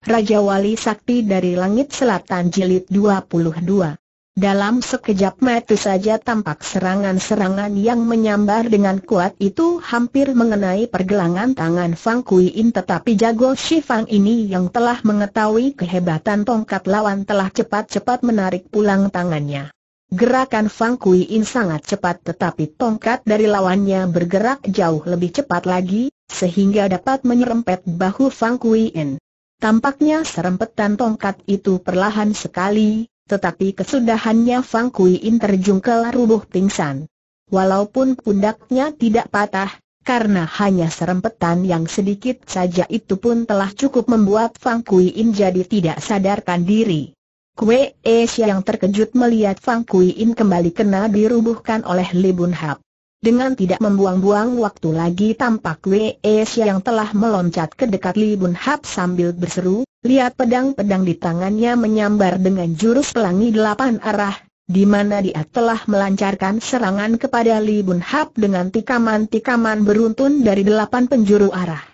Raja Wali Sakti dari Langit Selatan Jilid 22. Dalam sekejap mata saja tampak serangan-serangan yang menyambar dengan kuat itu hampir mengenai pergelangan tangan Fang Kui In tetapi jago Shi Fang ini yang telah mengetahui kehebatan tongkat lawan telah cepat-cepat menarik pulang tangannya. Gerakan Fang Kui In sangat cepat tetapi tongkat dari lawannya bergerak jauh lebih cepat lagi, sehingga dapat menyerempet bahu Fang Kui In. Tampaknya serempetan tongkat itu perlahan sekali, tetapi kesudahannya Fang Kui In terjungkel rubuh pingsan. Walaupun pundaknya tidak patah, karena hanya serempetan yang sedikit saja itu pun telah cukup membuat Fang Kui In jadi tidak sadarkan diri. Kue Asia yang terkejut melihat Fang Kui In kembali kena dirubuhkan oleh Li Bun Hap. Dengan tidak membuang-buang waktu lagi tampak Wei Sia yang telah meloncat ke dekat Li Bun Hap sambil berseru, lihat pedang-pedang di tangannya menyambar dengan jurus pelangi delapan arah, di mana dia telah melancarkan serangan kepada Li Bun Hap dengan tikaman-tikaman beruntun dari delapan penjuru arah.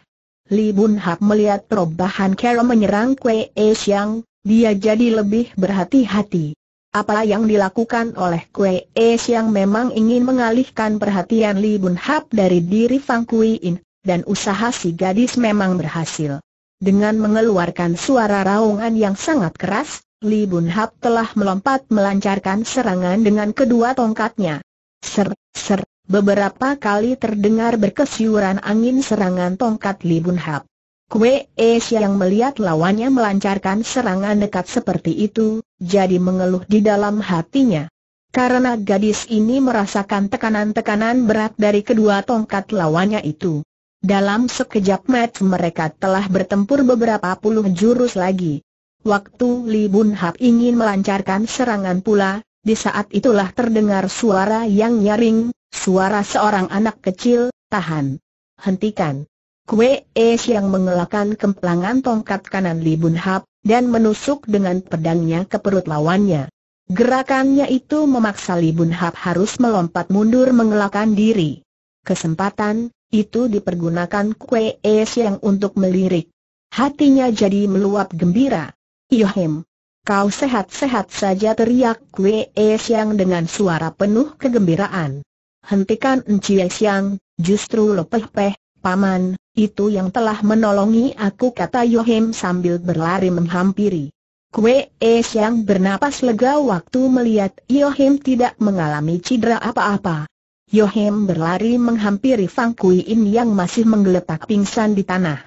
Li Bun Hap melihat perubahan Kero menyerang Wei Xiang, dia jadi lebih berhati-hati. Apa yang dilakukan oleh Kue Es yang memang ingin mengalihkan perhatian Li Bun Hap dari diri Fang Kui In, dan usaha si gadis memang berhasil. Dengan mengeluarkan suara raungan yang sangat keras, Li Bun Hap telah melompat melancarkan serangan dengan kedua tongkatnya. Ser, ser, beberapa kali terdengar berkesyuran angin serangan tongkat Li Bun Hap. Kue es yang melihat lawannya melancarkan serangan dekat seperti itu, jadi mengeluh di dalam hatinya. Karena gadis ini merasakan tekanan-tekanan berat dari kedua tongkat lawannya itu. Dalam sekejap match mereka telah bertempur beberapa puluh jurus lagi. Waktu Li Bun Hap ingin melancarkan serangan pula, di saat itulah terdengar suara yang nyaring, suara seorang anak kecil, tahan, hentikan. Kue Es yang mengelakkan kempelangan tongkat kanan Li Bun Hap, dan menusuk dengan pedangnya ke perut lawannya. Gerakannya itu memaksa Li Bun Hap harus melompat mundur mengelakkan diri. Kesempatan, itu dipergunakan Kue Es yang untuk melirik. Hatinya jadi meluap gembira. Yohem, iya kau sehat-sehat saja teriak Kue Es yang dengan suara penuh kegembiraan. Hentikan es yang, justru lepeh-peh, Paman, itu yang telah menolongi aku kata Yohem sambil berlari menghampiri. Kue Es yang bernapas lega waktu melihat Yohem tidak mengalami cedera apa-apa. Yohem berlari menghampiri Fang Kui In yang masih menggeletak pingsan di tanah.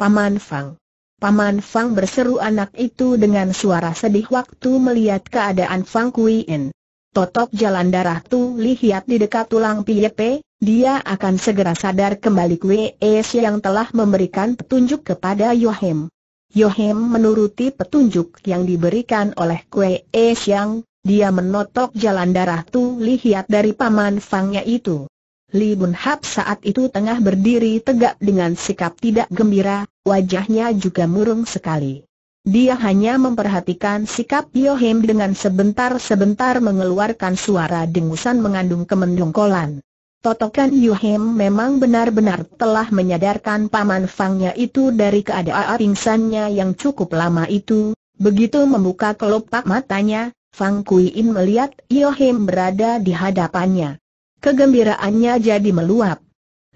Paman Fang. Paman Fang berseru anak itu dengan suara sedih waktu melihat keadaan Fang Kui In. Totok jalan darah tu lihat di dekat tulang P.Y.P. Dia akan segera sadar kembali Kwe Es yang telah memberikan petunjuk kepada Yohem. Yohem menuruti petunjuk yang diberikan oleh Kwe Es yang, dia menotok jalan darah Tu Lihiat dari paman Fangnya itu. Li Bun Hap saat itu tengah berdiri tegak dengan sikap tidak gembira, wajahnya juga murung sekali. Dia hanya memperhatikan sikap Yohem dengan sebentar-sebentar mengeluarkan suara dengusan mengandung kemendongkolan. Totokan Yuhim memang benar-benar telah menyadarkan Paman Fangnya itu dari keadaan pingsannya yang cukup lama itu, begitu membuka kelopak matanya, Fang Kui melihat Yohim berada di hadapannya. Kegembiraannya jadi meluap.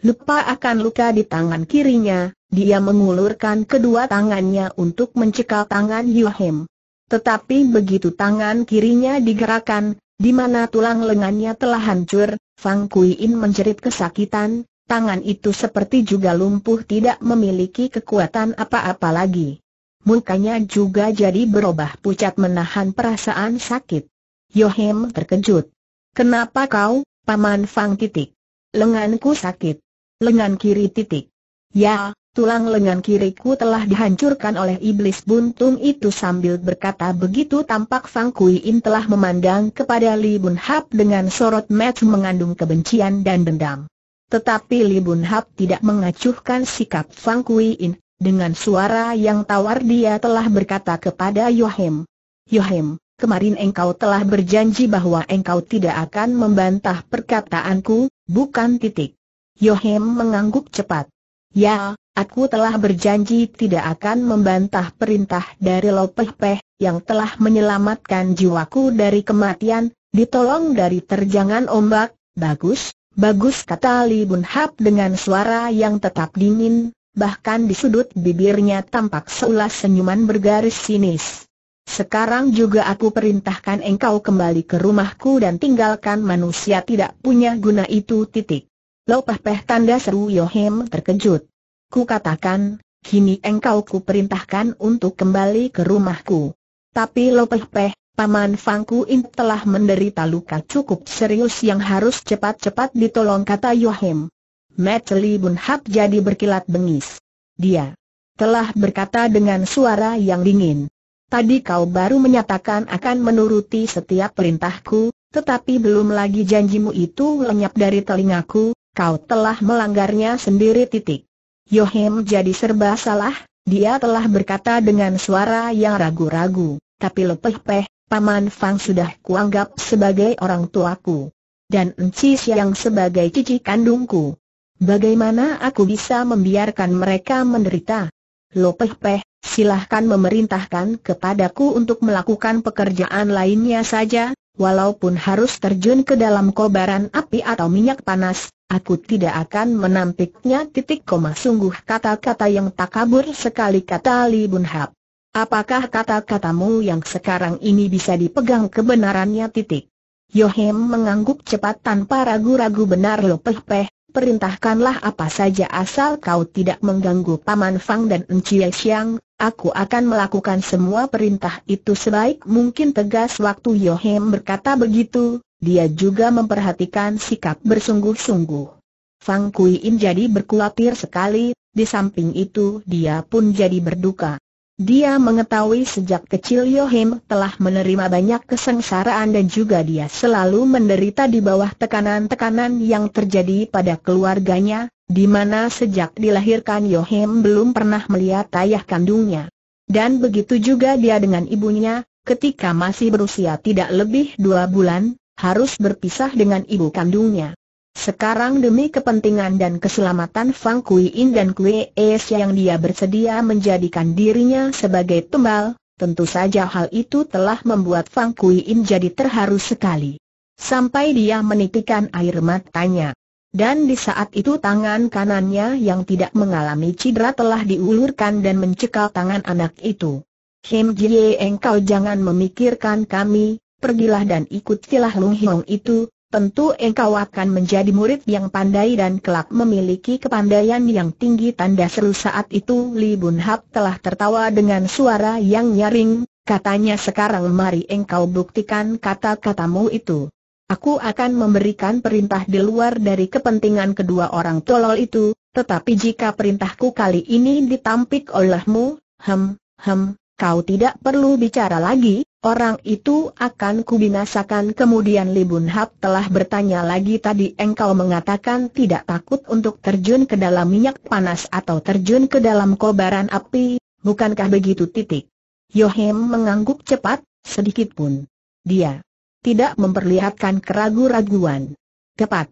Lupa akan luka di tangan kirinya, dia mengulurkan kedua tangannya untuk mencekal tangan Yohim. Tetapi begitu tangan kirinya digerakkan, di mana tulang lengannya telah hancur, Fang Kuiin menjerit kesakitan, tangan itu seperti juga lumpuh tidak memiliki kekuatan apa-apa lagi. Mukanya juga jadi berubah pucat menahan perasaan sakit. Yohem terkejut. Kenapa kau, Paman Fang titik? Lenganku sakit. Lengan kiri titik. Ya, Tulang lengan kiriku telah dihancurkan oleh iblis buntung itu sambil berkata begitu tampak Fang Kui In telah memandang kepada Li Bun Hap dengan sorot mata mengandung kebencian dan dendam. Tetapi Li Bun Hap tidak mengacuhkan sikap Fang Kui In, dengan suara yang tawar dia telah berkata kepada Yohem. Yohem, kemarin engkau telah berjanji bahwa engkau tidak akan membantah perkataanku, bukan titik. Yohem mengangguk cepat. Ya, Aku telah berjanji tidak akan membantah perintah dari Lopeh Peh, yang telah menyelamatkan jiwaku dari kematian, ditolong dari terjangan ombak, bagus, bagus kata Li Bun Hap dengan suara yang tetap dingin, bahkan di sudut bibirnya tampak seulas senyuman bergaris sinis. Sekarang juga aku perintahkan engkau kembali ke rumahku dan tinggalkan manusia tidak punya guna itu titik. Lopeh Peh tanda seru Yohem terkejut. Ku katakan, kini engkau ku perintahkan untuk kembali ke rumahku. Tapi Lopeh Peh, Paman Fangku In telah menderita luka cukup serius yang harus cepat-cepat ditolong kata Yohim. Meteli Bun Hap jadi berkilat bengis. Dia telah berkata dengan suara yang dingin. Tadi kau baru menyatakan akan menuruti setiap perintahku, tetapi belum lagi janjimu itu lenyap dari telingaku, kau telah melanggarnya sendiri titik. Yohem jadi serba salah, dia telah berkata dengan suara yang ragu-ragu, tapi lepeh peh, Paman Fang sudah kuanggap sebagai orang tuaku. Dan enci siang sebagai cici kandungku. Bagaimana aku bisa membiarkan mereka menderita? Lopeh peh, silahkan memerintahkan kepadaku untuk melakukan pekerjaan lainnya saja, walaupun harus terjun ke dalam kobaran api atau minyak panas, aku tidak akan menampiknya titik koma sungguh kata-kata yang tak kabur sekali kata Li Hap. Apakah kata-katamu yang sekarang ini bisa dipegang kebenarannya titik? Yohem mengangguk cepat tanpa ragu-ragu benar Lo Peh Peh, perintahkanlah apa saja asal kau tidak mengganggu Paman Fang dan Enciel Siang, Aku akan melakukan semua perintah itu sebaik mungkin tegas waktu Yohem berkata begitu, dia juga memperhatikan sikap bersungguh-sungguh. Fang Kui In jadi berkulatir sekali, di samping itu dia pun jadi berduka. Dia mengetahui sejak kecil Yohim telah menerima banyak kesengsaraan dan juga dia selalu menderita di bawah tekanan-tekanan yang terjadi pada keluarganya, di mana sejak dilahirkan Yohem belum pernah melihat ayah kandungnya. Dan begitu juga dia dengan ibunya, ketika masih berusia tidak lebih dua bulan, harus berpisah dengan ibu kandungnya. Sekarang demi kepentingan dan keselamatan Fang Kui In dan Kue Es yang dia bersedia menjadikan dirinya sebagai tumbal, tentu saja hal itu telah membuat Fang Kui In jadi terharu sekali. Sampai dia menitikan air matanya. Dan di saat itu tangan kanannya yang tidak mengalami cedera telah diulurkan dan mencekal tangan anak itu. Him Jie engkau jangan memikirkan kami, pergilah dan ikutilah Lung Hiong itu, tentu engkau akan menjadi murid yang pandai dan kelak memiliki kepandaian yang tinggi tanda seru saat itu Li Bun Hap telah tertawa dengan suara yang nyaring, katanya sekarang mari engkau buktikan kata-katamu itu. Aku akan memberikan perintah di luar dari kepentingan kedua orang tolol itu, tetapi jika perintahku kali ini ditampik olehmu, hem, hem, kau tidak perlu bicara lagi, orang itu akan kubinasakan. Kemudian Libun Hap telah bertanya lagi tadi engkau mengatakan tidak takut untuk terjun ke dalam minyak panas atau terjun ke dalam kobaran api, bukankah begitu titik? Yohem mengangguk cepat, Sedikitpun. Dia tidak memperlihatkan keraguan-raguan. Kepat.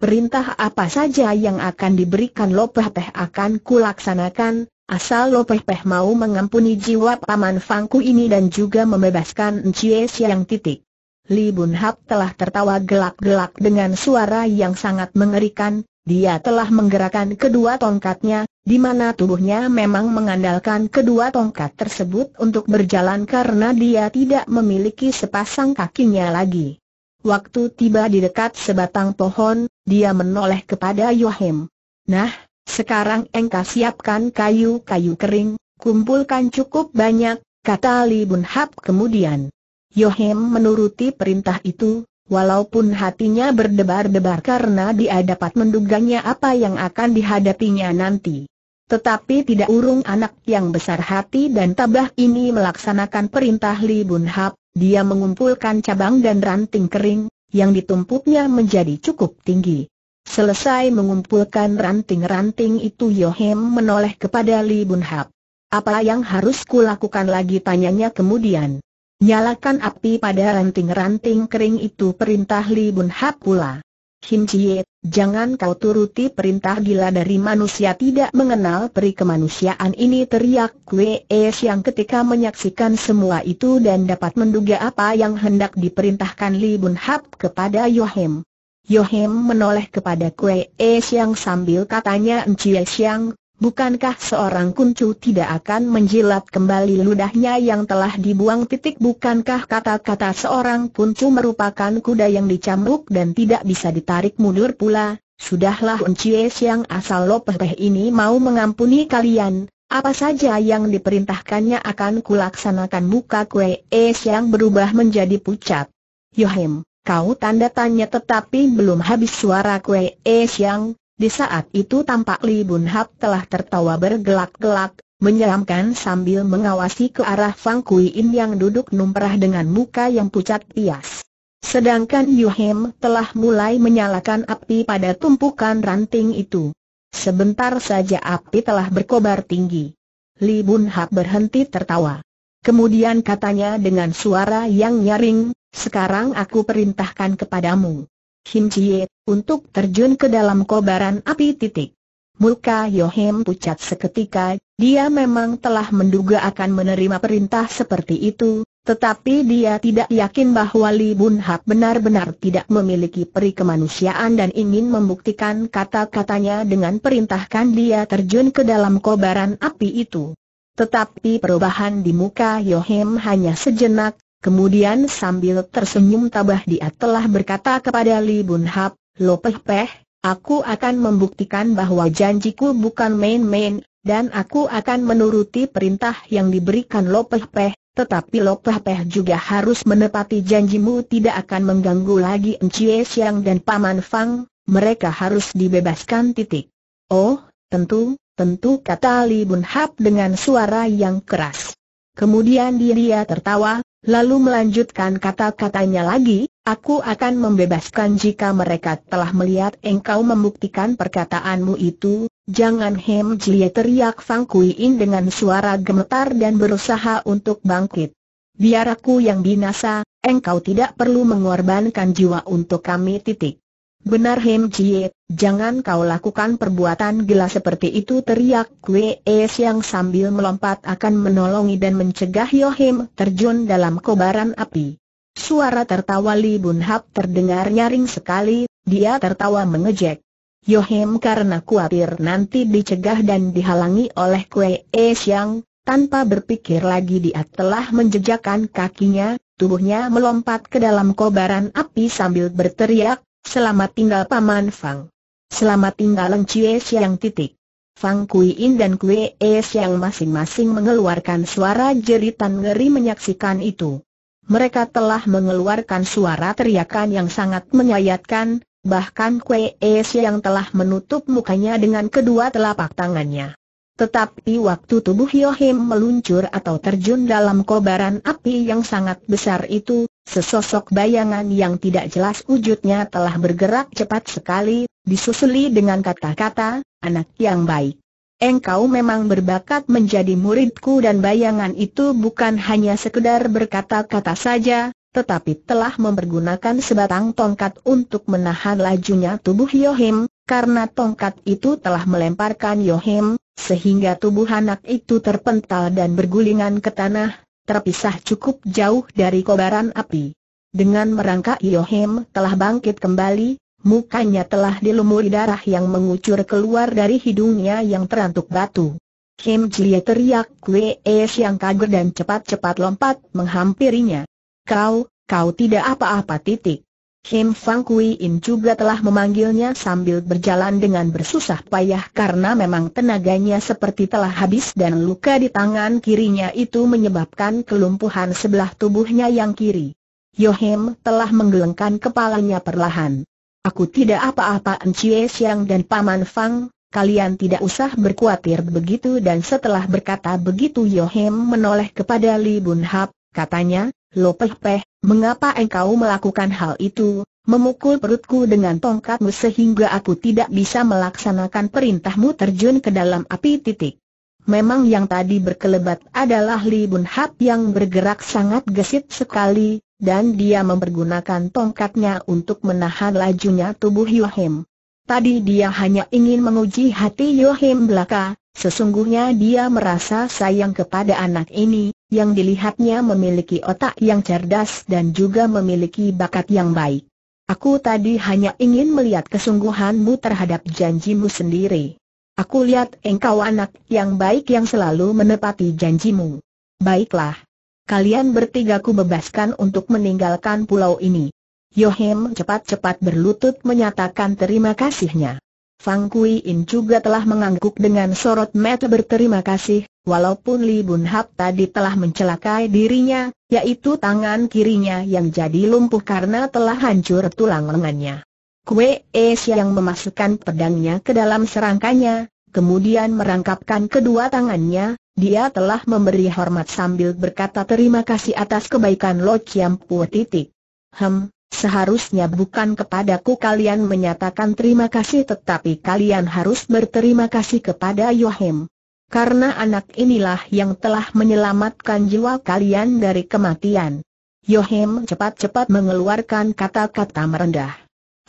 Perintah apa saja yang akan diberikan Lopeh Peh akan kulaksanakan, asal Lopeh Peh mau mengampuni jiwa Paman Fangku ini dan juga membebaskan Ncie yang titik. Li Bun Hap telah tertawa gelak-gelak dengan suara yang sangat mengerikan, dia telah menggerakkan kedua tongkatnya, di mana tubuhnya memang mengandalkan kedua tongkat tersebut untuk berjalan karena dia tidak memiliki sepasang kakinya lagi. Waktu tiba di dekat sebatang pohon, dia menoleh kepada Yohim. Nah, sekarang engkau siapkan kayu-kayu kering, kumpulkan cukup banyak, kata Li Bun Hap kemudian. Yohim menuruti perintah itu, Walaupun hatinya berdebar-debar karena dia dapat menduganya apa yang akan dihadapinya nanti. Tetapi tidak urung anak yang besar hati dan tabah ini melaksanakan perintah Li Bun Hap, dia mengumpulkan cabang dan ranting kering, yang ditumpuknya menjadi cukup tinggi. Selesai mengumpulkan ranting-ranting itu Yohem menoleh kepada Li Bun Hap. Apa yang harus kulakukan lagi tanyanya kemudian. Nyalakan api pada ranting-ranting kering itu perintah Li Bun Hap pula. Him Jangan kau turuti perintah gila dari manusia tidak mengenal peri kemanusiaan ini teriak Kwe Es yang ketika menyaksikan semua itu dan dapat menduga apa yang hendak diperintahkan Li Bun Hap kepada Yohem. Yohem menoleh kepada Kwe Es yang sambil katanya Enciye Siang, Bukankah seorang kuncu tidak akan menjilat kembali ludahnya yang telah dibuang titik Bukankah kata-kata seorang kuncu merupakan kuda yang dicambuk dan tidak bisa ditarik mundur pula Sudahlah Uncies yang asal lopeh ini mau mengampuni kalian apa saja yang diperintahkannya akan kulaksanakan muka kue es yang berubah menjadi pucat. Yohim, kau tanda tanya tetapi belum habis suara kue es yang di saat itu tampak Li Bun Hap telah tertawa bergelak-gelak, menyeramkan sambil mengawasi ke arah Fang Kui In yang duduk numperah dengan muka yang pucat pias. Sedangkan Yu Hem telah mulai menyalakan api pada tumpukan ranting itu. Sebentar saja api telah berkobar tinggi. Li Bun Hap berhenti tertawa. Kemudian katanya dengan suara yang nyaring, sekarang aku perintahkan kepadamu. Kim Jie, untuk terjun ke dalam kobaran api titik. Muka Yohim pucat seketika, dia memang telah menduga akan menerima perintah seperti itu, tetapi dia tidak yakin bahwa Li Bun Hap benar-benar tidak memiliki peri kemanusiaan dan ingin membuktikan kata-katanya dengan perintahkan dia terjun ke dalam kobaran api itu. Tetapi perubahan di muka Yohim hanya sejenak, Kemudian sambil tersenyum tabah dia telah berkata kepada Li Bun Hap, Lopeh Peh, aku akan membuktikan bahwa janjiku bukan main-main, dan aku akan menuruti perintah yang diberikan Lopeh Peh, tetapi Lopeh Peh juga harus menepati janjimu tidak akan mengganggu lagi Encie Siang dan Paman Fang, mereka harus dibebaskan titik. Oh, tentu, tentu kata Li Bun Hap dengan suara yang keras. Kemudian dia tertawa, lalu melanjutkan kata-katanya lagi, aku akan membebaskan jika mereka telah melihat engkau membuktikan perkataanmu itu, jangan Hem Jie teriak Fang Kuiin dengan suara gemetar dan berusaha untuk bangkit. Biar aku yang binasa, engkau tidak perlu mengorbankan jiwa untuk kami titik. Benar Hem Jie, jangan kau lakukan perbuatan gila seperti itu teriak Kwe Es yang sambil melompat akan menolongi dan mencegah Yohem terjun dalam kobaran api. Suara tertawa Li Bun Hap terdengar nyaring sekali, dia tertawa mengejek. Yohem karena khawatir nanti dicegah dan dihalangi oleh Kwe Es yang, tanpa berpikir lagi dia telah menjejakkan kakinya, tubuhnya melompat ke dalam kobaran api sambil berteriak, Selamat tinggal Paman Fang. Selamat tinggal Leng Cie Siang titik. Fang Kuiin dan Kue E Siang masing-masing mengeluarkan suara jeritan ngeri menyaksikan itu. Mereka telah mengeluarkan suara teriakan yang sangat menyayatkan, bahkan Kue E Siang telah menutup mukanya dengan kedua telapak tangannya. Tetapi waktu tubuh Yohim meluncur atau terjun dalam kobaran api yang sangat besar itu, Sesosok bayangan yang tidak jelas wujudnya telah bergerak cepat sekali, disusuli dengan kata-kata, anak yang baik. Engkau memang berbakat menjadi muridku dan bayangan itu bukan hanya sekedar berkata-kata saja, tetapi telah mempergunakan sebatang tongkat untuk menahan lajunya tubuh Yohim, karena tongkat itu telah melemparkan Yohim, sehingga tubuh anak itu terpental dan bergulingan ke tanah, terpisah cukup jauh dari kobaran api. Dengan merangkak Yohim telah bangkit kembali, mukanya telah dilumuri darah yang mengucur keluar dari hidungnya yang terantuk batu. Kim Jie teriak Kwe Es yang kaget dan cepat-cepat lompat menghampirinya. Kau, kau tidak apa-apa titik. Kim Fang Kui In juga telah memanggilnya sambil berjalan dengan bersusah payah karena memang tenaganya seperti telah habis dan luka di tangan kirinya itu menyebabkan kelumpuhan sebelah tubuhnya yang kiri. Yohim telah menggelengkan kepalanya perlahan. Aku tidak apa-apa Encie Siang dan Paman Fang, kalian tidak usah berkhawatir begitu dan setelah berkata begitu Yohim menoleh kepada Li Bun Hap, katanya, Lopeh Peh, mengapa engkau melakukan hal itu, memukul perutku dengan tongkatmu sehingga aku tidak bisa melaksanakan perintahmu terjun ke dalam api titik. Memang yang tadi berkelebat adalah Li Bun Hap yang bergerak sangat gesit sekali, dan dia mempergunakan tongkatnya untuk menahan lajunya tubuh Yohim. Tadi dia hanya ingin menguji hati Yohim belaka, sesungguhnya dia merasa sayang kepada anak ini, yang dilihatnya memiliki otak yang cerdas dan juga memiliki bakat yang baik. Aku tadi hanya ingin melihat kesungguhanmu terhadap janjimu sendiri. Aku lihat engkau anak yang baik yang selalu menepati janjimu. Baiklah. Kalian bertiga ku bebaskan untuk meninggalkan pulau ini. Yohem cepat-cepat berlutut menyatakan terima kasihnya. Fang Kui In juga telah mengangguk dengan sorot mata berterima kasih, walaupun Li Bun Hap tadi telah mencelakai dirinya, yaitu tangan kirinya yang jadi lumpuh karena telah hancur tulang lengannya. Kue Es yang memasukkan pedangnya ke dalam serangkanya, kemudian merangkapkan kedua tangannya, dia telah memberi hormat sambil berkata terima kasih atas kebaikan Lo Chiam Pua titik. Hem, Seharusnya bukan kepadaku kalian menyatakan terima kasih tetapi kalian harus berterima kasih kepada Yohim. Karena anak inilah yang telah menyelamatkan jiwa kalian dari kematian. Yohim cepat-cepat mengeluarkan kata-kata merendah.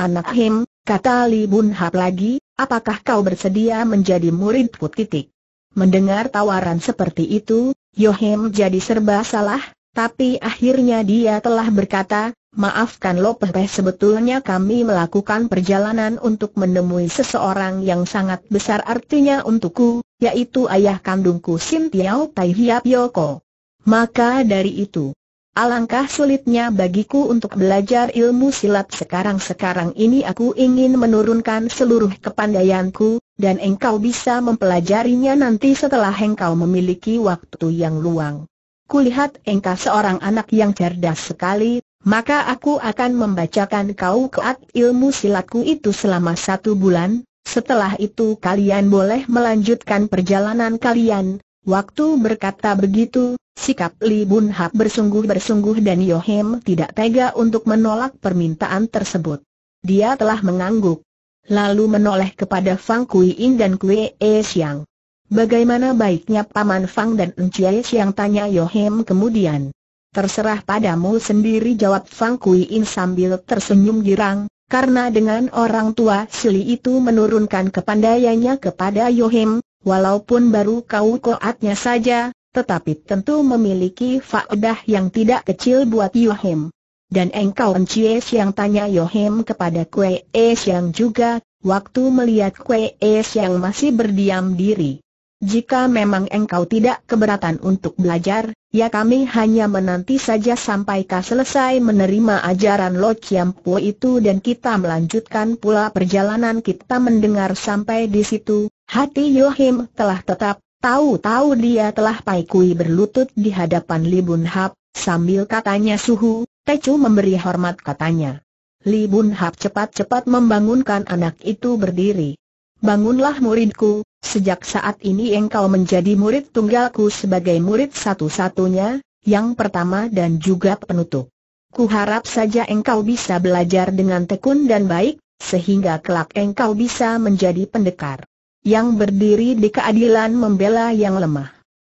Anak Him, kata Li Bun Hap lagi, apakah kau bersedia menjadi murid titik? Mendengar tawaran seperti itu, Yohim jadi serba salah, tapi akhirnya dia telah berkata, Maafkan pepeh sebetulnya kami melakukan perjalanan untuk menemui seseorang yang sangat besar artinya untukku, yaitu ayah kandungku Sim Tiao Tai Hiap Yoko. Maka dari itu, alangkah sulitnya bagiku untuk belajar ilmu silat sekarang-sekarang ini aku ingin menurunkan seluruh kepandaianku, dan engkau bisa mempelajarinya nanti setelah engkau memiliki waktu yang luang. Kulihat engkau seorang anak yang cerdas sekali, maka aku akan membacakan kau keat ilmu silatku itu selama satu bulan, setelah itu kalian boleh melanjutkan perjalanan kalian. Waktu berkata begitu, sikap Li Bun Hap bersungguh-bersungguh dan Yohem tidak tega untuk menolak permintaan tersebut. Dia telah mengangguk. Lalu menoleh kepada Fang Kui In dan Kue E Siang. Bagaimana baiknya Paman Fang dan Encik Siang e tanya Yohem kemudian. Terserah padamu sendiri jawab Fang Kui In sambil tersenyum girang, karena dengan orang tua Sili itu menurunkan kepandaiannya kepada Yohim, walaupun baru kau koatnya saja, tetapi tentu memiliki faedah yang tidak kecil buat Yohim. Dan engkau Encies yang tanya Yohim kepada Kue Es yang juga, waktu melihat Kue Es yang masih berdiam diri. Jika memang engkau tidak keberatan untuk belajar, ya kami hanya menanti saja sampai kau selesai menerima ajaran Lo Chiam Po itu dan kita melanjutkan pula perjalanan kita mendengar sampai di situ. Hati Yohim telah tetap, tahu-tahu dia telah paikui berlutut di hadapan Li Bun Hap, sambil katanya suhu, Tecu memberi hormat katanya. Li Bun Hap cepat-cepat membangunkan anak itu berdiri. Bangunlah muridku, Sejak saat ini engkau menjadi murid tunggalku sebagai murid satu-satunya, yang pertama dan juga penutup. Kuharap saja engkau bisa belajar dengan tekun dan baik, sehingga kelak engkau bisa menjadi pendekar yang berdiri di keadilan membela yang lemah.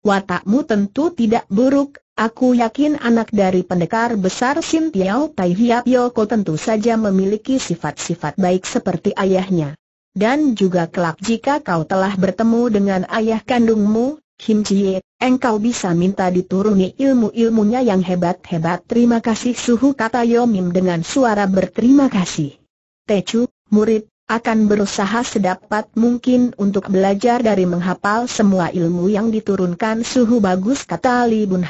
Watakmu tentu tidak buruk, aku yakin anak dari pendekar besar Sin Tiao Tai tentu saja memiliki sifat-sifat baik seperti ayahnya. Dan juga kelak jika kau telah bertemu dengan ayah kandungmu, Kim Chie, engkau bisa minta dituruni ilmu-ilmunya yang hebat-hebat. Terima kasih suhu kata Yomim dengan suara berterima kasih. Teju, murid, akan berusaha sedapat mungkin untuk belajar dari menghafal semua ilmu yang diturunkan suhu bagus kata Li Bun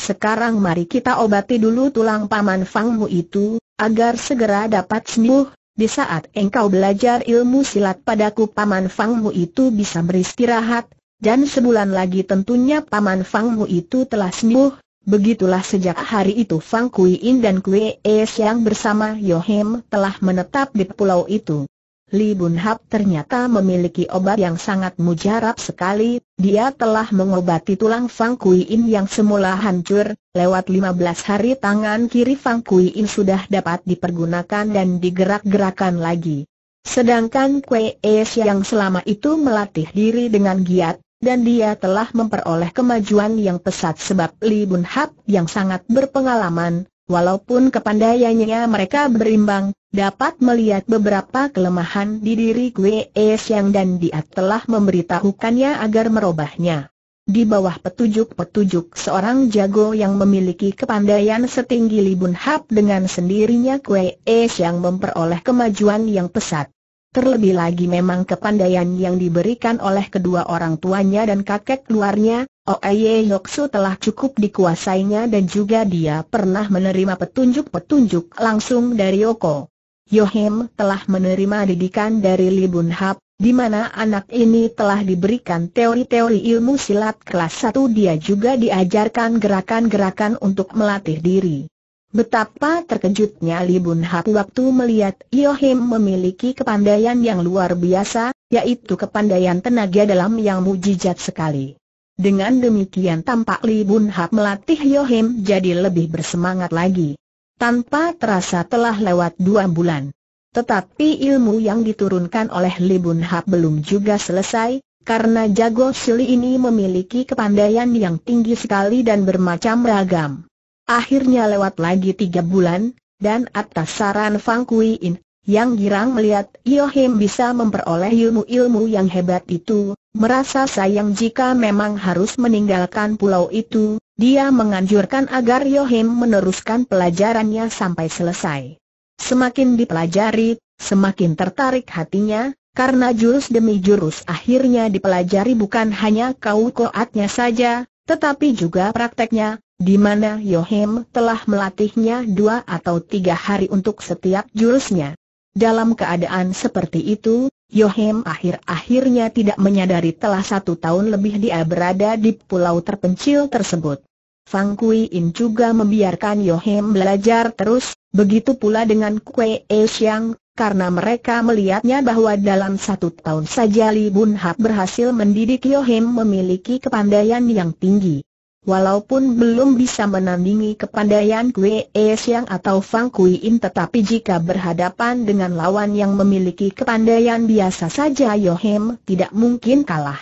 Sekarang mari kita obati dulu tulang paman Fangmu itu, agar segera dapat sembuh, di saat engkau belajar ilmu silat padaku Paman Fangmu itu bisa beristirahat, dan sebulan lagi tentunya Paman Fangmu itu telah sembuh, Begitulah sejak hari itu Fang Kui In dan Kue Es yang bersama Yohem telah menetap di pulau itu. Li Bun Hap ternyata memiliki obat yang sangat mujarab sekali, dia telah mengobati tulang Fang Kui In yang semula hancur, lewat 15 hari tangan kiri Fang Kui In sudah dapat dipergunakan dan digerak-gerakan lagi. Sedangkan Kwe Es yang selama itu melatih diri dengan giat, dan dia telah memperoleh kemajuan yang pesat sebab Li Bun Hap yang sangat berpengalaman, Walaupun kepandaiannya mereka berimbang, dapat melihat beberapa kelemahan di diri Kwe Siang dan dia telah memberitahukannya agar merubahnya. Di bawah petunjuk-petunjuk seorang jago yang memiliki kepandaian setinggi Libun Hap dengan sendirinya Kwe Siang memperoleh kemajuan yang pesat. Terlebih lagi memang kepandaian yang diberikan oleh kedua orang tuanya dan kakek luarnya. Oeye Yoksu telah cukup dikuasainya dan juga dia pernah menerima petunjuk-petunjuk langsung dari Yoko. Yohim telah menerima didikan dari Li Bun Hap, di mana anak ini telah diberikan teori-teori ilmu silat kelas 1 dia juga diajarkan gerakan-gerakan untuk melatih diri. Betapa terkejutnya Li Bun Hap waktu melihat Yohim memiliki kepandaian yang luar biasa, yaitu kepandaian tenaga dalam yang mujizat sekali. Dengan demikian tampak Li Bun Hap melatih Yohim jadi lebih bersemangat lagi. Tanpa terasa telah lewat dua bulan. Tetapi ilmu yang diturunkan oleh Li Bun Hap belum juga selesai, karena jago Sili ini memiliki kepandaian yang tinggi sekali dan bermacam ragam. Akhirnya lewat lagi tiga bulan, dan atas saran Fang Kui In, yang girang melihat Yohim bisa memperoleh ilmu-ilmu yang hebat itu, merasa sayang jika memang harus meninggalkan pulau itu, dia menganjurkan agar Yohim meneruskan pelajarannya sampai selesai. Semakin dipelajari, semakin tertarik hatinya, karena jurus demi jurus akhirnya dipelajari bukan hanya kau koatnya saja, tetapi juga prakteknya, di mana Yohim telah melatihnya dua atau tiga hari untuk setiap jurusnya. Dalam keadaan seperti itu, Yohem akhir-akhirnya tidak menyadari telah satu tahun lebih dia berada di pulau terpencil tersebut. Fang Kui In juga membiarkan Yohem belajar terus, begitu pula dengan Kue E Xiang, karena mereka melihatnya bahwa dalam satu tahun saja Li Bun Hap berhasil mendidik Yohem memiliki kepandaian yang tinggi. Walaupun belum bisa menandingi kepandaian Kue e Siang atau Fang Kui In tetapi jika berhadapan dengan lawan yang memiliki kepandaian biasa saja Yohem tidak mungkin kalah.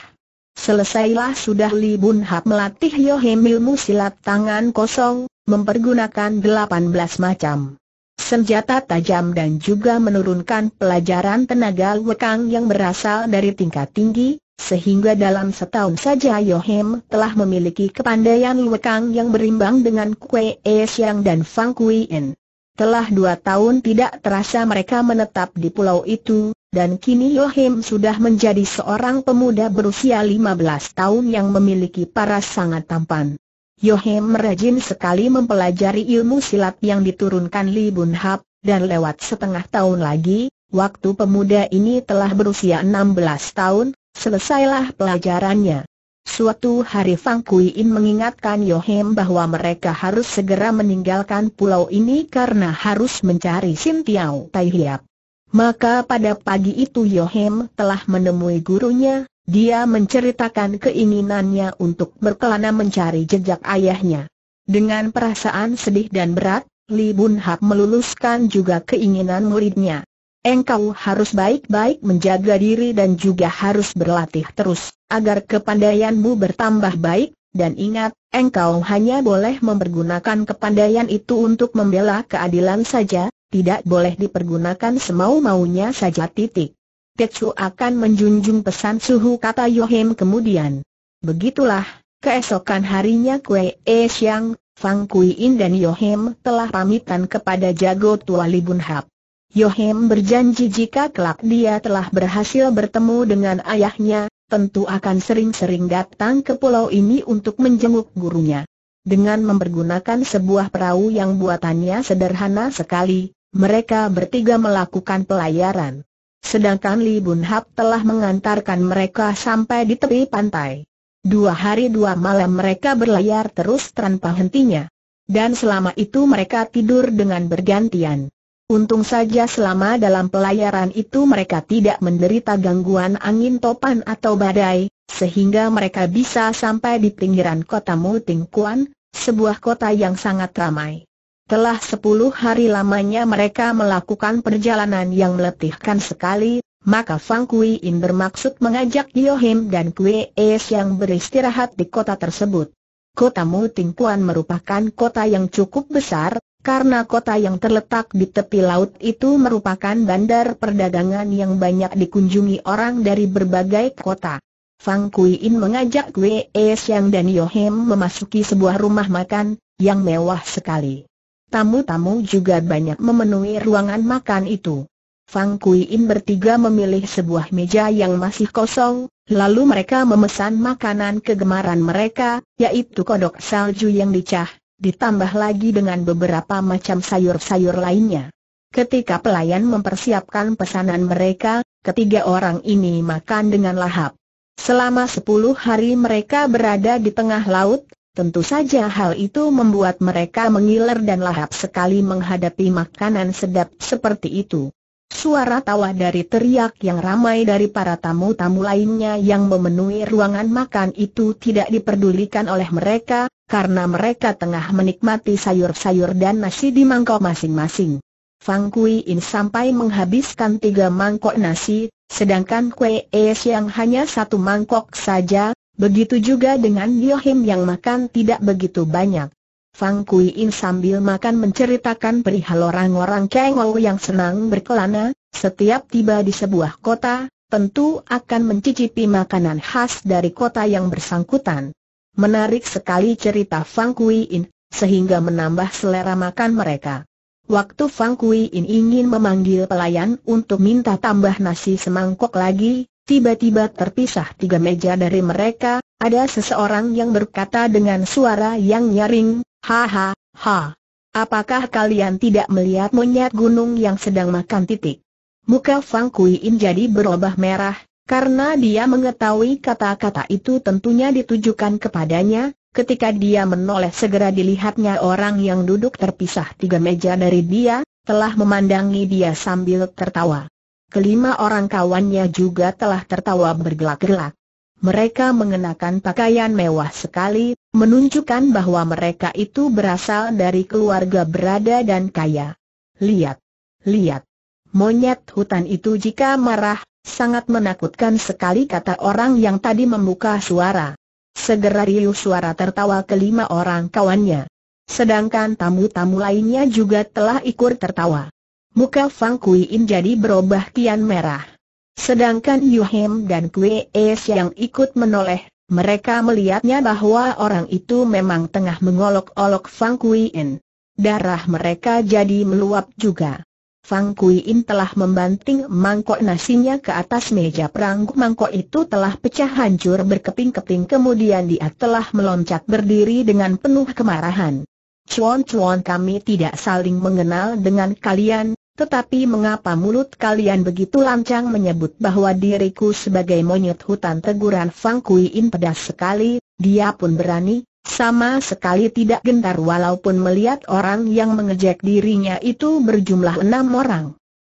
Selesailah sudah Li Bun Hap melatih Yohem ilmu silat tangan kosong, mempergunakan delapan belas macam senjata tajam dan juga menurunkan pelajaran tenaga wekang yang berasal dari tingkat tinggi, sehingga dalam setahun saja Yohem telah memiliki kepandaian lekang yang berimbang dengan Kue e Siang dan Fang Kui En. Telah dua tahun tidak terasa mereka menetap di pulau itu, dan kini Yohem sudah menjadi seorang pemuda berusia 15 tahun yang memiliki paras sangat tampan. Yohem rajin sekali mempelajari ilmu silat yang diturunkan Li Bun Hap, dan lewat setengah tahun lagi, waktu pemuda ini telah berusia 16 tahun, Selesailah pelajarannya. Suatu hari Fang Kui In mengingatkan Yohem bahwa mereka harus segera meninggalkan pulau ini karena harus mencari Sin Tiao Tai Hiap. Maka pada pagi itu Yohem telah menemui gurunya, dia menceritakan keinginannya untuk berkelana mencari jejak ayahnya. Dengan perasaan sedih dan berat, Li Bun Hap meluluskan juga keinginan muridnya. Engkau harus baik-baik menjaga diri dan juga harus berlatih terus, agar kepandaianmu bertambah baik, dan ingat, engkau hanya boleh mempergunakan kepandaian itu untuk membela keadilan saja, tidak boleh dipergunakan semau-maunya saja titik. Tetsu akan menjunjung pesan suhu kata Yohim kemudian. Begitulah, keesokan harinya Kue E Siang, Fang Kui dan Yohim telah pamitan kepada jago tua Libun Hap. Yohem berjanji jika kelak dia telah berhasil bertemu dengan ayahnya, tentu akan sering-sering datang ke pulau ini untuk menjenguk gurunya. Dengan mempergunakan sebuah perahu yang buatannya sederhana sekali, mereka bertiga melakukan pelayaran. Sedangkan Li Bun Hap telah mengantarkan mereka sampai di tepi pantai. Dua hari dua malam mereka berlayar terus tanpa hentinya. Dan selama itu mereka tidur dengan bergantian. Untung saja selama dalam pelayaran itu mereka tidak menderita gangguan angin topan atau badai, sehingga mereka bisa sampai di pinggiran kota Muting sebuah kota yang sangat ramai. Telah sepuluh hari lamanya mereka melakukan perjalanan yang meletihkan sekali, maka Fang Kui In bermaksud mengajak Him dan Kue Es yang beristirahat di kota tersebut. Kota Muting merupakan kota yang cukup besar, karena kota yang terletak di tepi laut itu merupakan bandar perdagangan yang banyak dikunjungi orang dari berbagai kota. Fang Kui In mengajak Wei Xiang dan Yohem memasuki sebuah rumah makan, yang mewah sekali. Tamu-tamu juga banyak memenuhi ruangan makan itu. Fang Kui In bertiga memilih sebuah meja yang masih kosong, lalu mereka memesan makanan kegemaran mereka, yaitu kodok salju yang dicah, ditambah lagi dengan beberapa macam sayur-sayur lainnya. Ketika pelayan mempersiapkan pesanan mereka, ketiga orang ini makan dengan lahap. Selama sepuluh hari mereka berada di tengah laut, tentu saja hal itu membuat mereka mengiler dan lahap sekali menghadapi makanan sedap seperti itu. Suara tawa dari teriak yang ramai dari para tamu-tamu lainnya yang memenuhi ruangan makan itu tidak diperdulikan oleh mereka, karena mereka tengah menikmati sayur-sayur dan nasi di mangkok masing-masing. Fang Kui In sampai menghabiskan tiga mangkok nasi, sedangkan Kue Es yang hanya satu mangkok saja, begitu juga dengan Yohim yang makan tidak begitu banyak. Fang Kui In sambil makan menceritakan perihal orang-orang Kengou yang senang berkelana, setiap tiba di sebuah kota, tentu akan mencicipi makanan khas dari kota yang bersangkutan. Menarik sekali cerita Fang Kui In, sehingga menambah selera makan mereka. Waktu Fang Kui In ingin memanggil pelayan untuk minta tambah nasi semangkok lagi, tiba-tiba terpisah tiga meja dari mereka, ada seseorang yang berkata dengan suara yang nyaring, Hahaha, ha. apakah kalian tidak melihat monyet gunung yang sedang makan titik? Muka Fang Kuiin jadi berubah merah, karena dia mengetahui kata-kata itu tentunya ditujukan kepadanya, ketika dia menoleh segera dilihatnya orang yang duduk terpisah tiga meja dari dia, telah memandangi dia sambil tertawa. Kelima orang kawannya juga telah tertawa bergelak-gelak. Mereka mengenakan pakaian mewah sekali, menunjukkan bahwa mereka itu berasal dari keluarga berada dan kaya. Lihat, lihat. Monyet hutan itu jika marah, sangat menakutkan sekali kata orang yang tadi membuka suara. Segera riuh suara tertawa kelima orang kawannya. Sedangkan tamu-tamu lainnya juga telah ikut tertawa. Muka Fang Kui In jadi berubah kian merah. Sedangkan Yuhim dan Gue Es yang ikut menoleh, mereka melihatnya bahwa orang itu memang tengah mengolok-olok Fang Kui In. Darah mereka jadi meluap juga. Fang Kui In telah membanting mangkok nasinya ke atas meja perang. Mangkok itu telah pecah hancur berkeping-keping kemudian dia telah meloncat berdiri dengan penuh kemarahan. Cuan-cuan kami tidak saling mengenal dengan kalian, tetapi mengapa mulut kalian begitu lancang menyebut bahwa diriku sebagai monyet hutan teguran Fang Kui In pedas sekali, dia pun berani, sama sekali tidak gentar walaupun melihat orang yang mengejek dirinya itu berjumlah enam orang.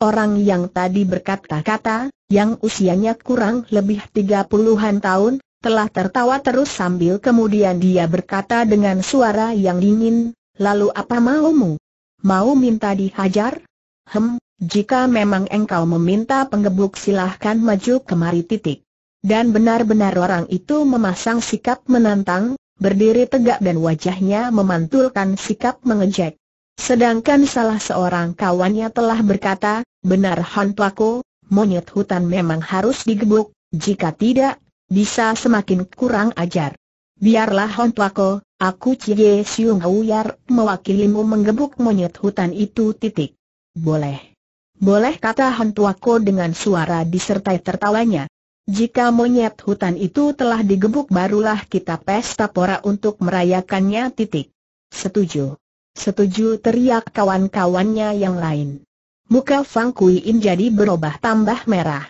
Orang yang tadi berkata-kata, yang usianya kurang lebih tiga puluhan tahun, telah tertawa terus sambil kemudian dia berkata dengan suara yang dingin, lalu apa maumu? Mau minta dihajar? Hem, jika memang engkau meminta pengebuk silahkan maju kemari titik. Dan benar-benar orang itu memasang sikap menantang, berdiri tegak dan wajahnya memantulkan sikap mengejek. Sedangkan salah seorang kawannya telah berkata, benar Han Plako, monyet hutan memang harus digebuk, jika tidak, bisa semakin kurang ajar. Biarlah Hon Plako, aku Cie Siung Huyar mewakilimu menggebuk monyet hutan itu titik. Boleh. Boleh kata Hantuako dengan suara disertai tertawanya. Jika monyet hutan itu telah digebuk barulah kita pesta pora untuk merayakannya titik. Setuju. Setuju teriak kawan-kawannya yang lain. Muka Fang Kui In jadi berubah tambah merah.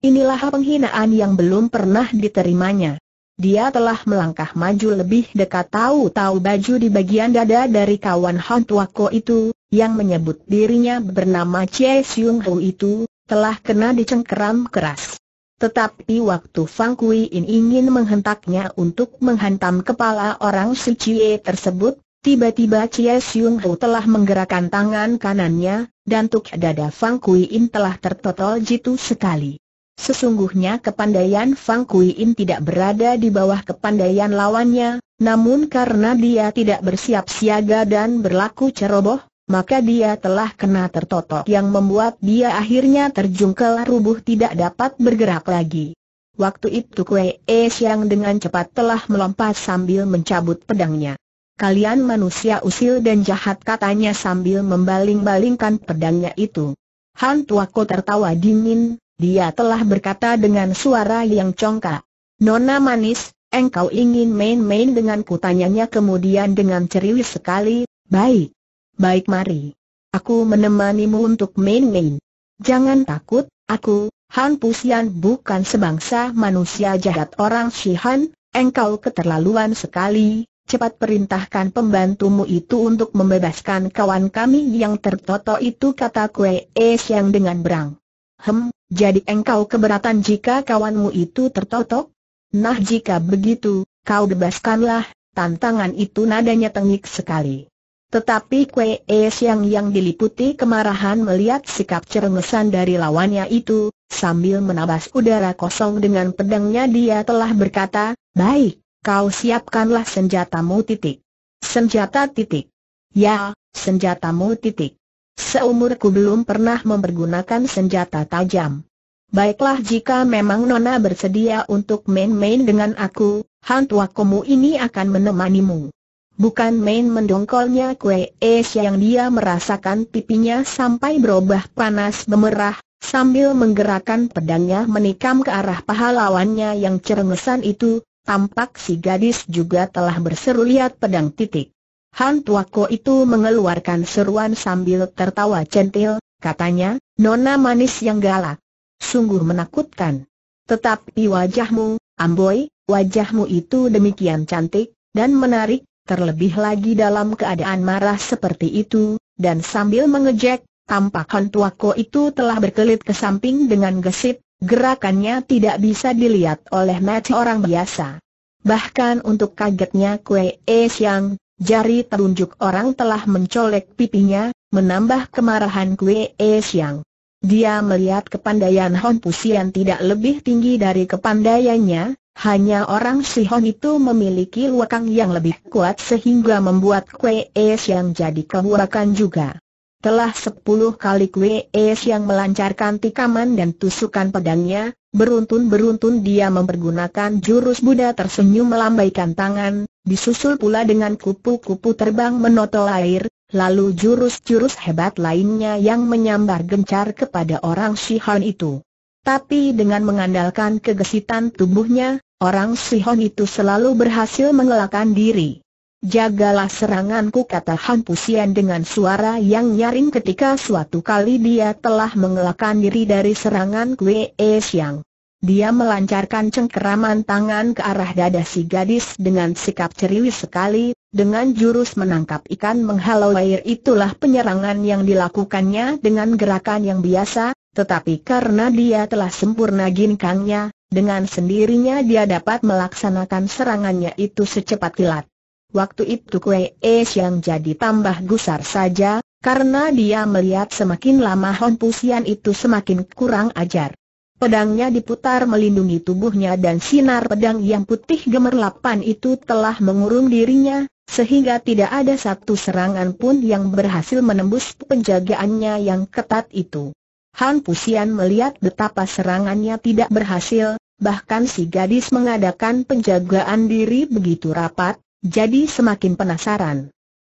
Inilah penghinaan yang belum pernah diterimanya. Dia telah melangkah maju lebih dekat tahu-tahu baju di bagian dada dari kawan hantu Tuako itu, yang menyebut dirinya bernama Chie Siung Hu itu, telah kena dicengkeram keras. Tetapi waktu Fang Kui In ingin menghentaknya untuk menghantam kepala orang si Chie tersebut, tiba-tiba Chie Siung Hu telah menggerakkan tangan kanannya, dan tuk dada Fang Kui In telah tertotol jitu sekali. Sesungguhnya kepandaian Fang Kui In tidak berada di bawah kepandaian lawannya, namun karena dia tidak bersiap siaga dan berlaku ceroboh, maka dia telah kena tertotok yang membuat dia akhirnya terjungkel rubuh tidak dapat bergerak lagi. Waktu itu Kue Es Siang dengan cepat telah melompat sambil mencabut pedangnya. Kalian manusia usil dan jahat katanya sambil membaling-balingkan pedangnya itu. Han Tuako tertawa dingin, dia telah berkata dengan suara yang congkak. Nona manis, engkau ingin main-main dengan kutanyanya kemudian dengan ceriwis sekali, baik. Baik mari. Aku menemanimu untuk main-main. Jangan takut, aku, Han Pusian bukan sebangsa manusia jahat orang Shihan, engkau keterlaluan sekali, cepat perintahkan pembantumu itu untuk membebaskan kawan kami yang tertoto itu kata Kue Es yang dengan berang. Hem, jadi engkau keberatan jika kawanmu itu tertotok? Nah jika begitu, kau bebaskanlah, tantangan itu nadanya tengik sekali. Tetapi Kwe E Siang yang diliputi kemarahan melihat sikap cerengesan dari lawannya itu, sambil menabas udara kosong dengan pedangnya dia telah berkata, Baik, kau siapkanlah senjatamu titik. Senjata titik. Ya, senjatamu titik. Seumurku belum pernah mempergunakan senjata tajam. Baiklah jika memang Nona bersedia untuk main-main dengan aku, hantu akumu ini akan menemanimu. Bukan main mendongkolnya kue es yang dia merasakan pipinya sampai berubah panas memerah, sambil menggerakkan pedangnya menikam ke arah pahlawannya yang cerengesan itu, tampak si gadis juga telah berseru lihat pedang titik. Han Tuako itu mengeluarkan seruan sambil tertawa centil, katanya, nona manis yang galak. Sungguh menakutkan. Tetapi wajahmu, amboy, wajahmu itu demikian cantik, dan menarik, terlebih lagi dalam keadaan marah seperti itu, dan sambil mengejek, tampak Hon aku itu telah berkelit ke samping dengan gesit, gerakannya tidak bisa dilihat oleh mata orang biasa. Bahkan untuk kagetnya Kue E Siang, jari terunjuk orang telah mencolek pipinya, menambah kemarahan Kue E Siang. Dia melihat kepandaian Hon Pusian tidak lebih tinggi dari kepandaiannya, hanya orang Sihon itu memiliki luakang yang lebih kuat sehingga membuat Kue Es yang jadi kebuakan juga. Telah sepuluh kali Kue Es yang melancarkan tikaman dan tusukan pedangnya, beruntun-beruntun dia mempergunakan jurus Buddha tersenyum melambaikan tangan, disusul pula dengan kupu-kupu terbang menotol air, lalu jurus-jurus hebat lainnya yang menyambar gencar kepada orang Sihon itu. Tapi dengan mengandalkan kegesitan tubuhnya, orang Sihon itu selalu berhasil mengelakkan diri. Jagalah seranganku kata Han Pusian dengan suara yang nyaring ketika suatu kali dia telah mengelakkan diri dari serangan Kwe e Siang. Dia melancarkan cengkeraman tangan ke arah dada si gadis dengan sikap ceriwis sekali, dengan jurus menangkap ikan menghalau air itulah penyerangan yang dilakukannya dengan gerakan yang biasa, tetapi karena dia telah sempurna ginkangnya, dengan sendirinya dia dapat melaksanakan serangannya itu secepat kilat. Waktu itu Kue Es yang jadi tambah gusar saja, karena dia melihat semakin lama Hon Pusian itu semakin kurang ajar. Pedangnya diputar melindungi tubuhnya dan sinar pedang yang putih gemerlapan itu telah mengurung dirinya, sehingga tidak ada satu serangan pun yang berhasil menembus penjagaannya yang ketat itu. Han Pusian melihat betapa serangannya tidak berhasil, bahkan si gadis mengadakan penjagaan diri begitu rapat, jadi semakin penasaran.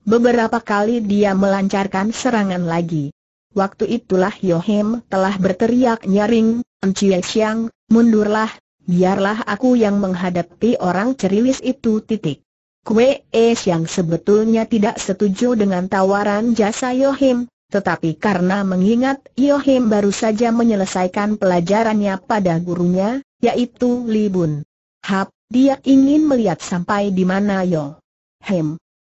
Beberapa kali dia melancarkan serangan lagi. Waktu itulah Yohem telah berteriak nyaring, Encik Siang, mundurlah, biarlah aku yang menghadapi orang ceriwis itu titik. Kue Es sebetulnya tidak setuju dengan tawaran jasa Yohim, tetapi karena mengingat Yohim baru saja menyelesaikan pelajarannya pada gurunya, yaitu Li Bun. Hap, dia ingin melihat sampai di mana Yo.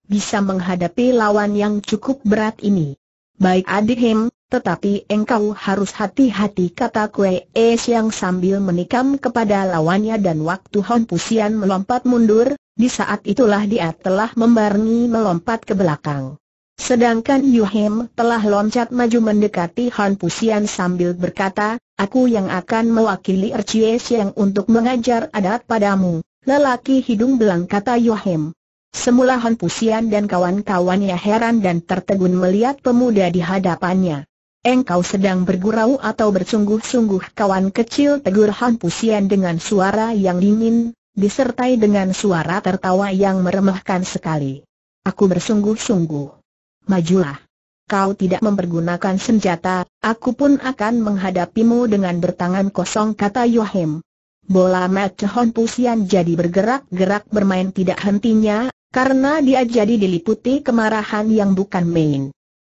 bisa menghadapi lawan yang cukup berat ini. Baik adik Him, tetapi engkau harus hati-hati kata Kue Es yang sambil menikam kepada lawannya dan waktu Hon Pusian melompat mundur, di saat itulah dia telah membarengi melompat ke belakang. Sedangkan Yuhim telah loncat maju mendekati Han Pusian sambil berkata, Aku yang akan mewakili Ercie Siang untuk mengajar adat padamu, lelaki hidung belang kata Yuhim. Semula Han Pusian dan kawan-kawannya heran dan tertegun melihat pemuda di hadapannya. Engkau sedang bergurau atau bersungguh-sungguh kawan kecil tegur Han Pusian dengan suara yang dingin, disertai dengan suara tertawa yang meremehkan sekali. Aku bersungguh-sungguh majulah. Kau tidak mempergunakan senjata, aku pun akan menghadapimu dengan bertangan kosong kata Yohim. Bola Hon Pusian jadi bergerak-gerak bermain tidak hentinya, karena dia jadi diliputi kemarahan yang bukan main.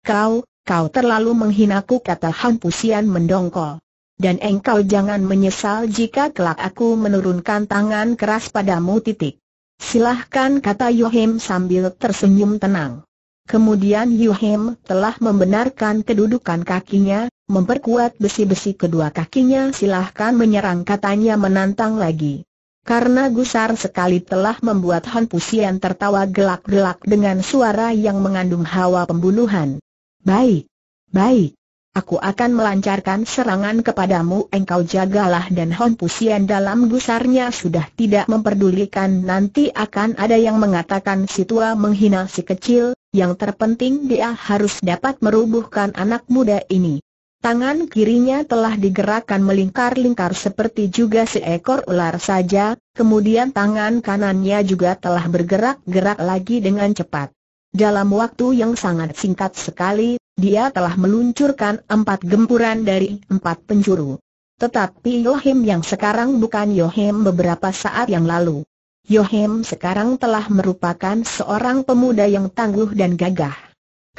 Kau, kau terlalu menghinaku kata Han Pusian mendongkol. Dan engkau jangan menyesal jika kelak aku menurunkan tangan keras padamu titik. Silahkan kata Yohim sambil tersenyum tenang. Kemudian Yuhim telah membenarkan kedudukan kakinya, memperkuat besi-besi kedua kakinya silahkan menyerang katanya menantang lagi. Karena gusar sekali telah membuat Han Pusian tertawa gelak-gelak dengan suara yang mengandung hawa pembunuhan. Baik, baik, Aku akan melancarkan serangan kepadamu engkau jagalah dan Hon Pusian dalam gusarnya sudah tidak memperdulikan nanti akan ada yang mengatakan si tua menghina si kecil, yang terpenting dia harus dapat merubuhkan anak muda ini. Tangan kirinya telah digerakkan melingkar-lingkar seperti juga seekor ular saja, kemudian tangan kanannya juga telah bergerak-gerak lagi dengan cepat. Dalam waktu yang sangat singkat sekali, dia telah meluncurkan empat gempuran dari empat penjuru. Tetapi Yohim yang sekarang bukan Yohim beberapa saat yang lalu. Yohim sekarang telah merupakan seorang pemuda yang tangguh dan gagah.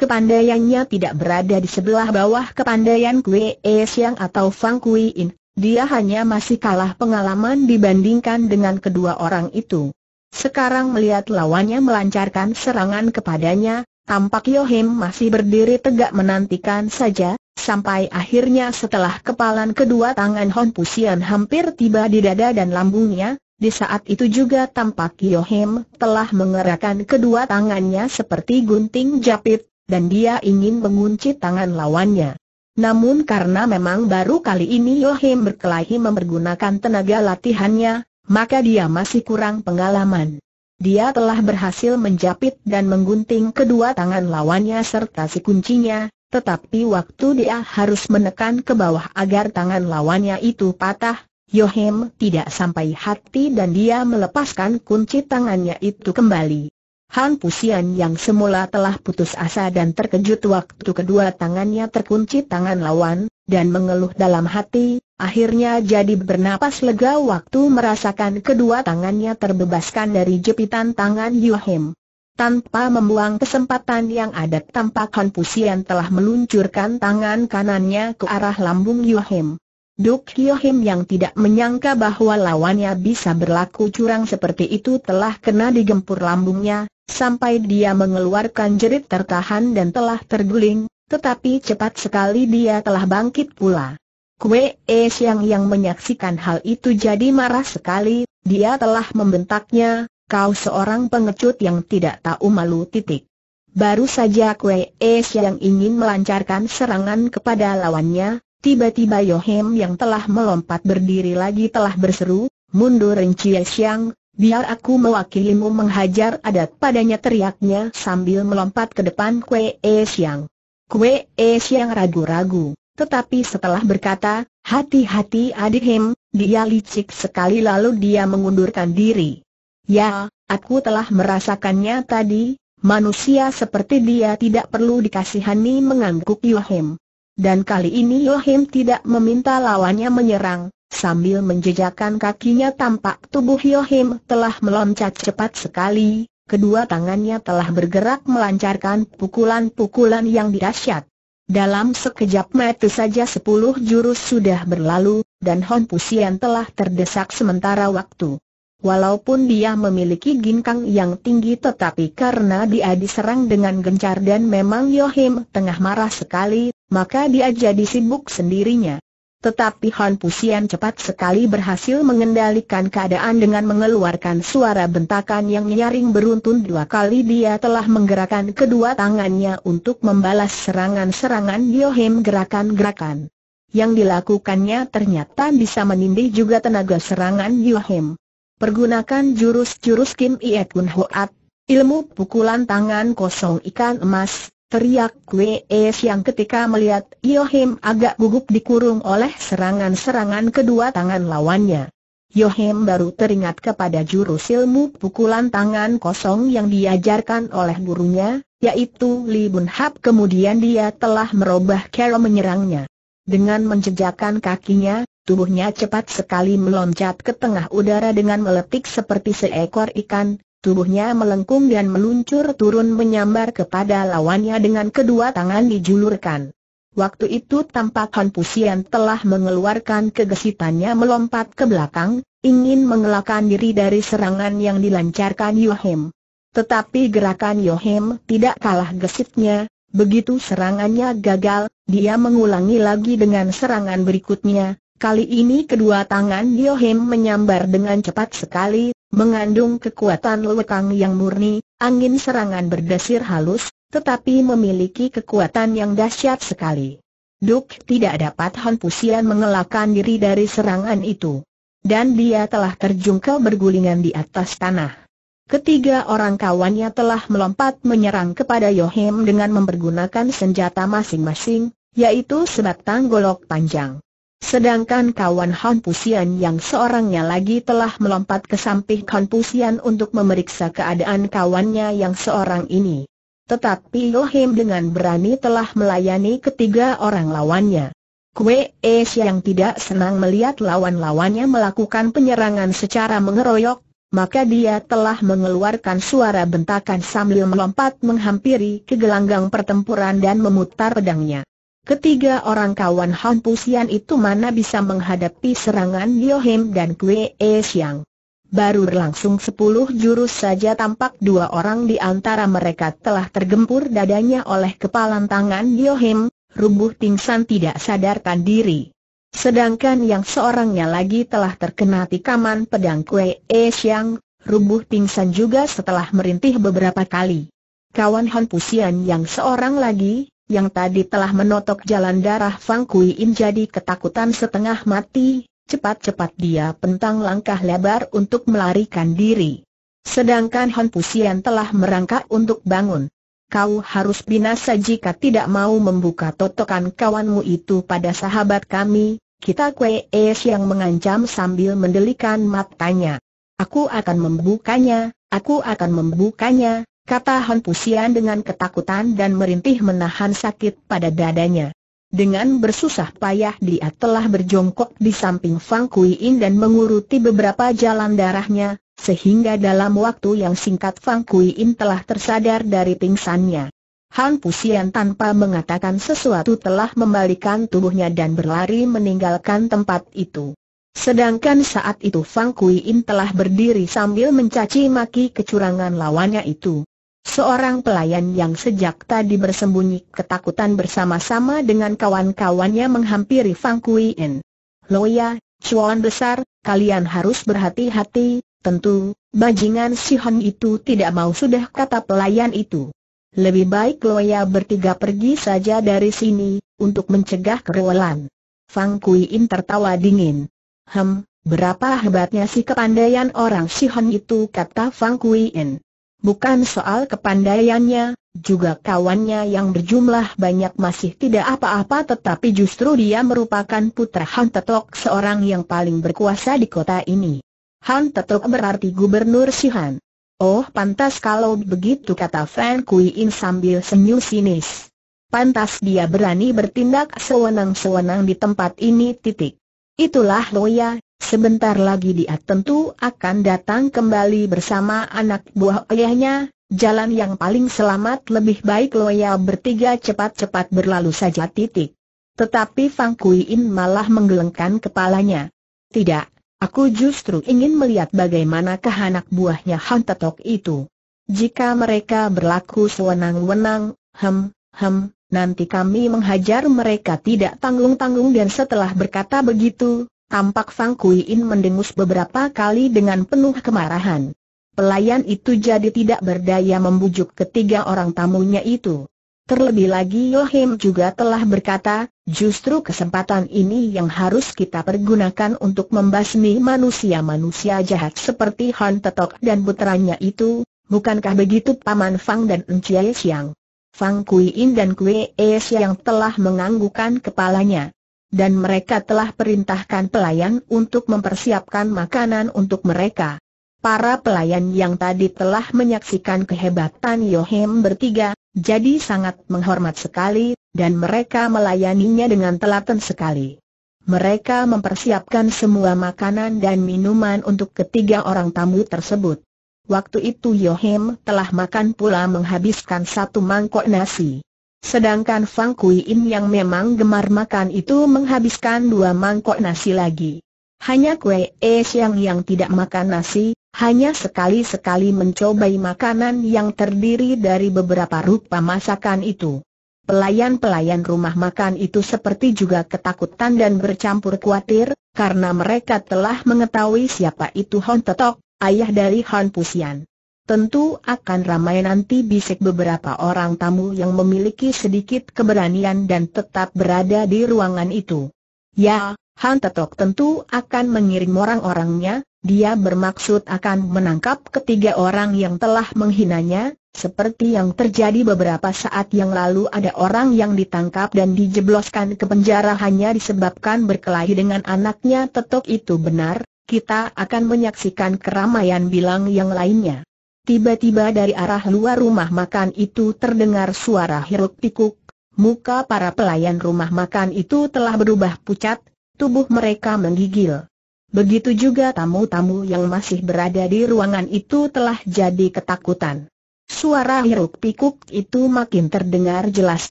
Kepandaiannya tidak berada di sebelah bawah kepandaian Kue E Siang atau Fang Kui In, dia hanya masih kalah pengalaman dibandingkan dengan kedua orang itu. Sekarang melihat lawannya melancarkan serangan kepadanya, Tampak Yohim masih berdiri tegak menantikan saja, sampai akhirnya setelah kepalan kedua tangan Hon Pusian hampir tiba di dada dan lambungnya, di saat itu juga tampak Yohim telah mengerahkan kedua tangannya seperti gunting japit, dan dia ingin mengunci tangan lawannya. Namun karena memang baru kali ini Yohim berkelahi mempergunakan tenaga latihannya, maka dia masih kurang pengalaman. Dia telah berhasil menjapit dan menggunting kedua tangan lawannya serta si kuncinya, tetapi waktu dia harus menekan ke bawah agar tangan lawannya itu patah, Yohem tidak sampai hati dan dia melepaskan kunci tangannya itu kembali. Han Pusian yang semula telah putus asa dan terkejut waktu kedua tangannya terkunci tangan lawan, dan mengeluh dalam hati, Akhirnya jadi bernapas lega waktu merasakan kedua tangannya terbebaskan dari jepitan tangan Yuhim. Tanpa membuang kesempatan yang ada tampak Konfusian telah meluncurkan tangan kanannya ke arah lambung Yuhim. Duk Yohim yang tidak menyangka bahwa lawannya bisa berlaku curang seperti itu telah kena digempur lambungnya, sampai dia mengeluarkan jerit tertahan dan telah terguling, tetapi cepat sekali dia telah bangkit pula. Kue E Siang yang menyaksikan hal itu jadi marah sekali, dia telah membentaknya, kau seorang pengecut yang tidak tahu malu titik. Baru saja Kue E Siang ingin melancarkan serangan kepada lawannya, tiba-tiba Yohem yang telah melompat berdiri lagi telah berseru, mundur Cie Siang, Biar aku mewakilimu menghajar adat padanya teriaknya sambil melompat ke depan Kue E Siang. Kue E Siang ragu-ragu. Tetapi setelah berkata, hati-hati adik Hem, dia licik sekali lalu dia mengundurkan diri. Ya, aku telah merasakannya tadi, manusia seperti dia tidak perlu dikasihani mengangguk Yohem. Dan kali ini Yohem tidak meminta lawannya menyerang, sambil menjejakkan kakinya tampak tubuh Yohim telah meloncat cepat sekali, kedua tangannya telah bergerak melancarkan pukulan-pukulan yang dahsyat. Dalam sekejap mata saja sepuluh jurus sudah berlalu, dan Hon Pusian telah terdesak sementara waktu. Walaupun dia memiliki ginkang yang tinggi tetapi karena dia diserang dengan gencar dan memang Yohim tengah marah sekali, maka dia jadi sibuk sendirinya. Tetapi Han Pusian cepat sekali berhasil mengendalikan keadaan dengan mengeluarkan suara bentakan yang nyaring beruntun dua kali dia telah menggerakkan kedua tangannya untuk membalas serangan-serangan Yohim gerakan-gerakan. Yang dilakukannya ternyata bisa menindih juga tenaga serangan Yohim. Pergunakan jurus-jurus Kim Iekun Hoat, ilmu pukulan tangan kosong ikan emas, Teriak Wei Es yang ketika melihat Yohim agak gugup dikurung oleh serangan-serangan kedua tangan lawannya. Yohim baru teringat kepada jurus ilmu pukulan tangan kosong yang diajarkan oleh gurunya, yaitu Li Bun Hap kemudian dia telah merubah cara menyerangnya. Dengan menjejakkan kakinya, tubuhnya cepat sekali meloncat ke tengah udara dengan meletik seperti seekor ikan, Tubuhnya melengkung dan meluncur turun menyambar kepada lawannya dengan kedua tangan dijulurkan. Waktu itu tampak Han Pusian telah mengeluarkan kegesitannya melompat ke belakang, ingin mengelakkan diri dari serangan yang dilancarkan Yohem. Tetapi gerakan Yohem tidak kalah gesitnya, begitu serangannya gagal, dia mengulangi lagi dengan serangan berikutnya, Kali ini kedua tangan Yohem menyambar dengan cepat sekali, mengandung kekuatan lewekang yang murni, angin serangan berdesir halus, tetapi memiliki kekuatan yang dahsyat sekali. Duk tidak dapat Pusian mengelakkan diri dari serangan itu. Dan dia telah terjungkel bergulingan di atas tanah. Ketiga orang kawannya telah melompat menyerang kepada Yohim dengan mempergunakan senjata masing-masing, yaitu sebatang golok panjang. Sedangkan kawan Pusian yang seorangnya lagi telah melompat ke samping Pusian untuk memeriksa keadaan kawannya yang seorang ini. Tetapi Lohim dengan berani telah melayani ketiga orang lawannya. Kue Es yang tidak senang melihat lawan-lawannya melakukan penyerangan secara mengeroyok, maka dia telah mengeluarkan suara bentakan sambil melompat menghampiri ke gelanggang pertempuran dan memutar pedangnya. Ketiga orang kawan Han Pusian itu mana bisa menghadapi serangan Yohim dan Kue E Siang. Baru berlangsung sepuluh jurus saja tampak dua orang di antara mereka telah tergempur dadanya oleh kepalan tangan Yohim, rubuh pingsan tidak sadarkan diri. Sedangkan yang seorangnya lagi telah terkena tikaman pedang Kue E Siang, rubuh pingsan juga setelah merintih beberapa kali. Kawan Han Pusian yang seorang lagi, yang tadi telah menotok jalan darah Fang Kui In jadi ketakutan setengah mati, cepat-cepat dia pentang langkah lebar untuk melarikan diri. Sedangkan Han Pusian telah merangkak untuk bangun. Kau harus binasa jika tidak mau membuka totokan kawanmu itu pada sahabat kami, kita Kwe Es yang mengancam sambil mendelikan matanya. Aku akan membukanya, aku akan membukanya, kata Han Pusian dengan ketakutan dan merintih menahan sakit pada dadanya. Dengan bersusah payah dia telah berjongkok di samping Fang Kui In dan menguruti beberapa jalan darahnya, sehingga dalam waktu yang singkat Fang Kui In telah tersadar dari pingsannya. Han Pusian tanpa mengatakan sesuatu telah membalikan tubuhnya dan berlari meninggalkan tempat itu. Sedangkan saat itu Fang Kui In telah berdiri sambil mencaci maki kecurangan lawannya itu. Seorang pelayan yang sejak tadi bersembunyi ketakutan bersama-sama dengan kawan-kawannya menghampiri Fang Kuien. Loya, cuan besar, kalian harus berhati-hati, tentu, bajingan si Hon itu tidak mau sudah kata pelayan itu. Lebih baik Loya bertiga pergi saja dari sini, untuk mencegah kerewelan. Fang Kuiin tertawa dingin. Hem, berapa hebatnya si kepandaian orang si Hon itu kata Fang Kuiin. Bukan soal kepandaiannya, juga kawannya yang berjumlah banyak masih tidak apa-apa tetapi justru dia merupakan putra Han Tetok seorang yang paling berkuasa di kota ini. Han Tetok berarti gubernur Sihan. Oh pantas kalau begitu kata Fan Kui In sambil senyum sinis. Pantas dia berani bertindak sewenang-sewenang di tempat ini titik. Itulah Loya, Sebentar lagi dia tentu akan datang kembali bersama anak buah ayahnya, jalan yang paling selamat lebih baik loyal bertiga cepat-cepat berlalu saja titik. Tetapi Fang Kui In malah menggelengkan kepalanya. Tidak, aku justru ingin melihat bagaimana anak buahnya Han Tetok itu. Jika mereka berlaku sewenang-wenang, hem, hem, Nanti kami menghajar mereka tidak tanggung-tanggung dan setelah berkata begitu, Tampak Fang Kui In mendengus beberapa kali dengan penuh kemarahan. Pelayan itu jadi tidak berdaya membujuk ketiga orang tamunya itu. Terlebih lagi Yohim juga telah berkata, justru kesempatan ini yang harus kita pergunakan untuk membasmi manusia-manusia jahat seperti Han Tetok dan putranya itu, bukankah begitu Paman Fang dan Encai Siang? Fang Kui In dan Kue Es yang telah menganggukan kepalanya dan mereka telah perintahkan pelayan untuk mempersiapkan makanan untuk mereka. Para pelayan yang tadi telah menyaksikan kehebatan Yohem bertiga, jadi sangat menghormat sekali, dan mereka melayaninya dengan telaten sekali. Mereka mempersiapkan semua makanan dan minuman untuk ketiga orang tamu tersebut. Waktu itu Yohem telah makan pula menghabiskan satu mangkok nasi. Sedangkan Fang Kuiin yang memang gemar makan itu menghabiskan dua mangkok nasi lagi. Hanya Kue E Siang yang tidak makan nasi, hanya sekali-sekali mencobai makanan yang terdiri dari beberapa rupa masakan itu. Pelayan-pelayan rumah makan itu seperti juga ketakutan dan bercampur khawatir, karena mereka telah mengetahui siapa itu Hon Tetok, ayah dari Hon Pusian. Tentu akan ramai nanti bisik beberapa orang tamu yang memiliki sedikit keberanian dan tetap berada di ruangan itu. Ya, Han Tetok tentu akan mengirim orang-orangnya, dia bermaksud akan menangkap ketiga orang yang telah menghinanya, seperti yang terjadi beberapa saat yang lalu ada orang yang ditangkap dan dijebloskan ke penjara hanya disebabkan berkelahi dengan anaknya Tetok itu benar, kita akan menyaksikan keramaian bilang yang lainnya. Tiba-tiba dari arah luar rumah makan itu terdengar suara hiruk-pikuk. Muka para pelayan rumah makan itu telah berubah pucat, tubuh mereka menggigil. Begitu juga tamu-tamu yang masih berada di ruangan itu telah jadi ketakutan. Suara hiruk-pikuk itu makin terdengar jelas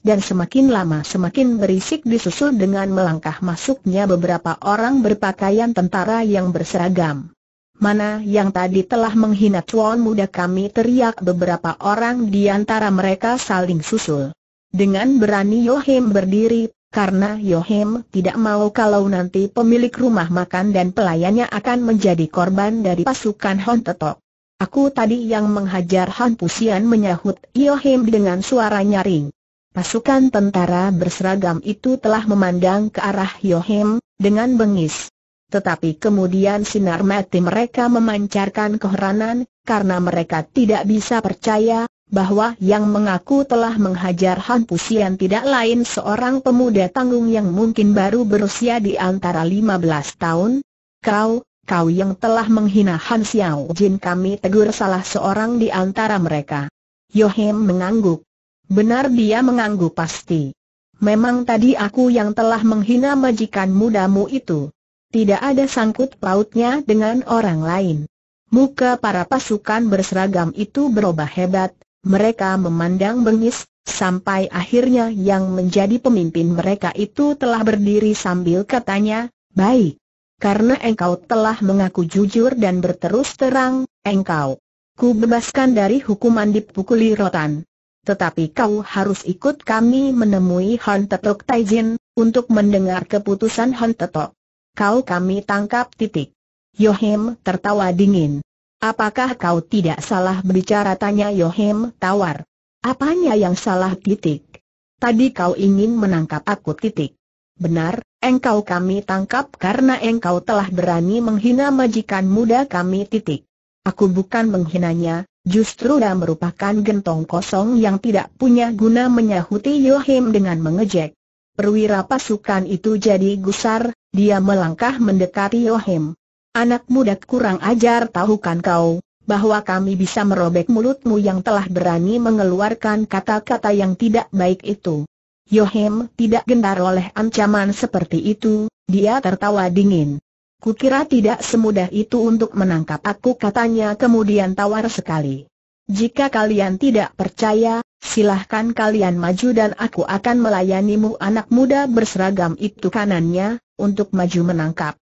dan semakin lama semakin berisik disusul dengan melangkah masuknya beberapa orang berpakaian tentara yang berseragam mana yang tadi telah menghina cuan muda kami teriak beberapa orang di antara mereka saling susul. Dengan berani Yohim berdiri, karena Yohim tidak mau kalau nanti pemilik rumah makan dan pelayannya akan menjadi korban dari pasukan Hon Tetok. Aku tadi yang menghajar Han Pusian menyahut Yohim dengan suara nyaring. Pasukan tentara berseragam itu telah memandang ke arah Yohim, dengan bengis. Tetapi kemudian sinar mati mereka memancarkan keheranan, karena mereka tidak bisa percaya, bahwa yang mengaku telah menghajar Han Pusian tidak lain seorang pemuda tanggung yang mungkin baru berusia di antara 15 tahun. Kau, kau yang telah menghina Han Xiao Jin kami tegur salah seorang di antara mereka. Yohem mengangguk. Benar dia mengangguk pasti. Memang tadi aku yang telah menghina majikan mudamu itu tidak ada sangkut pautnya dengan orang lain. Muka para pasukan berseragam itu berubah hebat, mereka memandang bengis, sampai akhirnya yang menjadi pemimpin mereka itu telah berdiri sambil katanya, Baik, karena engkau telah mengaku jujur dan berterus terang, engkau ku bebaskan dari hukuman dipukuli rotan. Tetapi kau harus ikut kami menemui Hon Tetok Taijin, untuk mendengar keputusan Hon Tetok. Kau kami tangkap titik. Yohim tertawa dingin. Apakah kau tidak salah berbicara tanya Yohim tawar? Apanya yang salah titik? Tadi kau ingin menangkap aku titik. Benar, engkau kami tangkap karena engkau telah berani menghina majikan muda kami titik. Aku bukan menghinanya, justru dia merupakan gentong kosong yang tidak punya guna menyahuti Yohim dengan mengejek perwira pasukan itu jadi gusar, dia melangkah mendekati Yohim. Anak muda kurang ajar tahukan kau, bahwa kami bisa merobek mulutmu yang telah berani mengeluarkan kata-kata yang tidak baik itu. Yohim tidak gentar oleh ancaman seperti itu, dia tertawa dingin. Kukira tidak semudah itu untuk menangkap aku katanya kemudian tawar sekali. Jika kalian tidak percaya, Silahkan kalian maju dan aku akan melayanimu anak muda berseragam itu kanannya, untuk maju menangkap.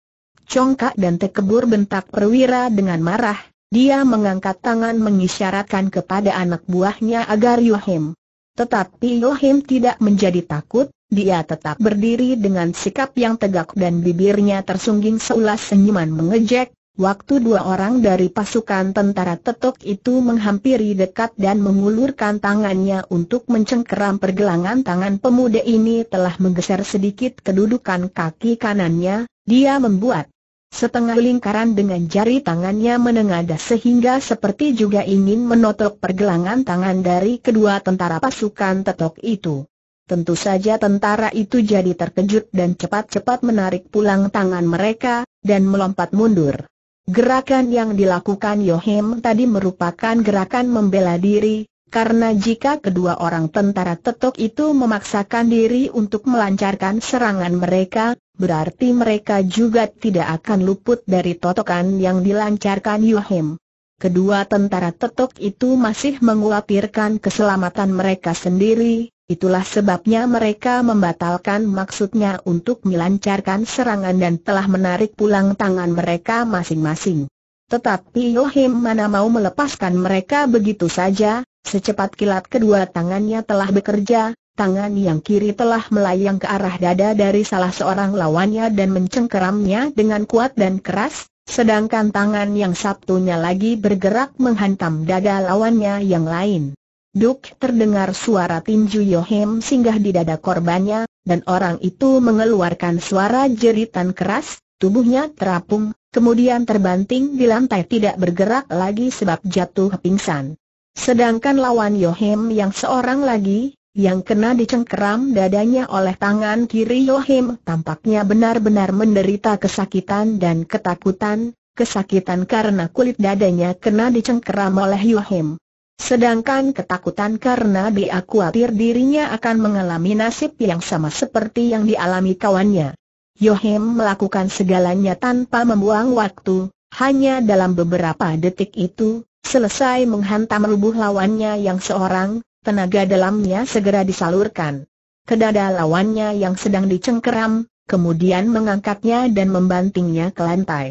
Congkak dan tekebur bentak perwira dengan marah, dia mengangkat tangan mengisyaratkan kepada anak buahnya agar Yohim. Tetapi Yohim tidak menjadi takut, dia tetap berdiri dengan sikap yang tegak dan bibirnya tersungging seulas senyuman mengejek, Waktu dua orang dari pasukan tentara tetok itu menghampiri dekat dan mengulurkan tangannya untuk mencengkeram pergelangan tangan pemuda ini telah menggeser sedikit kedudukan kaki kanannya, dia membuat setengah lingkaran dengan jari tangannya menengadah sehingga seperti juga ingin menotok pergelangan tangan dari kedua tentara pasukan tetok itu. Tentu saja tentara itu jadi terkejut dan cepat-cepat menarik pulang tangan mereka, dan melompat mundur. Gerakan yang dilakukan Yohim tadi merupakan gerakan membela diri, karena jika kedua orang tentara tetok itu memaksakan diri untuk melancarkan serangan mereka, berarti mereka juga tidak akan luput dari totokan yang dilancarkan Yohim. Kedua tentara tetok itu masih mengkhawatirkan keselamatan mereka sendiri, Itulah sebabnya mereka membatalkan maksudnya untuk melancarkan serangan dan telah menarik pulang tangan mereka masing-masing. Tetapi Yohim mana mau melepaskan mereka begitu saja, secepat kilat kedua tangannya telah bekerja, tangan yang kiri telah melayang ke arah dada dari salah seorang lawannya dan mencengkeramnya dengan kuat dan keras, sedangkan tangan yang sabtunya lagi bergerak menghantam dada lawannya yang lain. Duk terdengar suara tinju Yohem singgah di dada korbannya, dan orang itu mengeluarkan suara jeritan keras, tubuhnya terapung, kemudian terbanting di lantai tidak bergerak lagi sebab jatuh pingsan. Sedangkan lawan Yohem yang seorang lagi, yang kena dicengkeram dadanya oleh tangan kiri Yohem tampaknya benar-benar menderita kesakitan dan ketakutan, kesakitan karena kulit dadanya kena dicengkeram oleh Yohem. Sedangkan ketakutan karena dia khawatir dirinya akan mengalami nasib yang sama seperti yang dialami kawannya. Yohim melakukan segalanya tanpa membuang waktu, hanya dalam beberapa detik itu, selesai menghantam rubuh lawannya yang seorang, tenaga dalamnya segera disalurkan. Kedada lawannya yang sedang dicengkeram, kemudian mengangkatnya dan membantingnya ke lantai.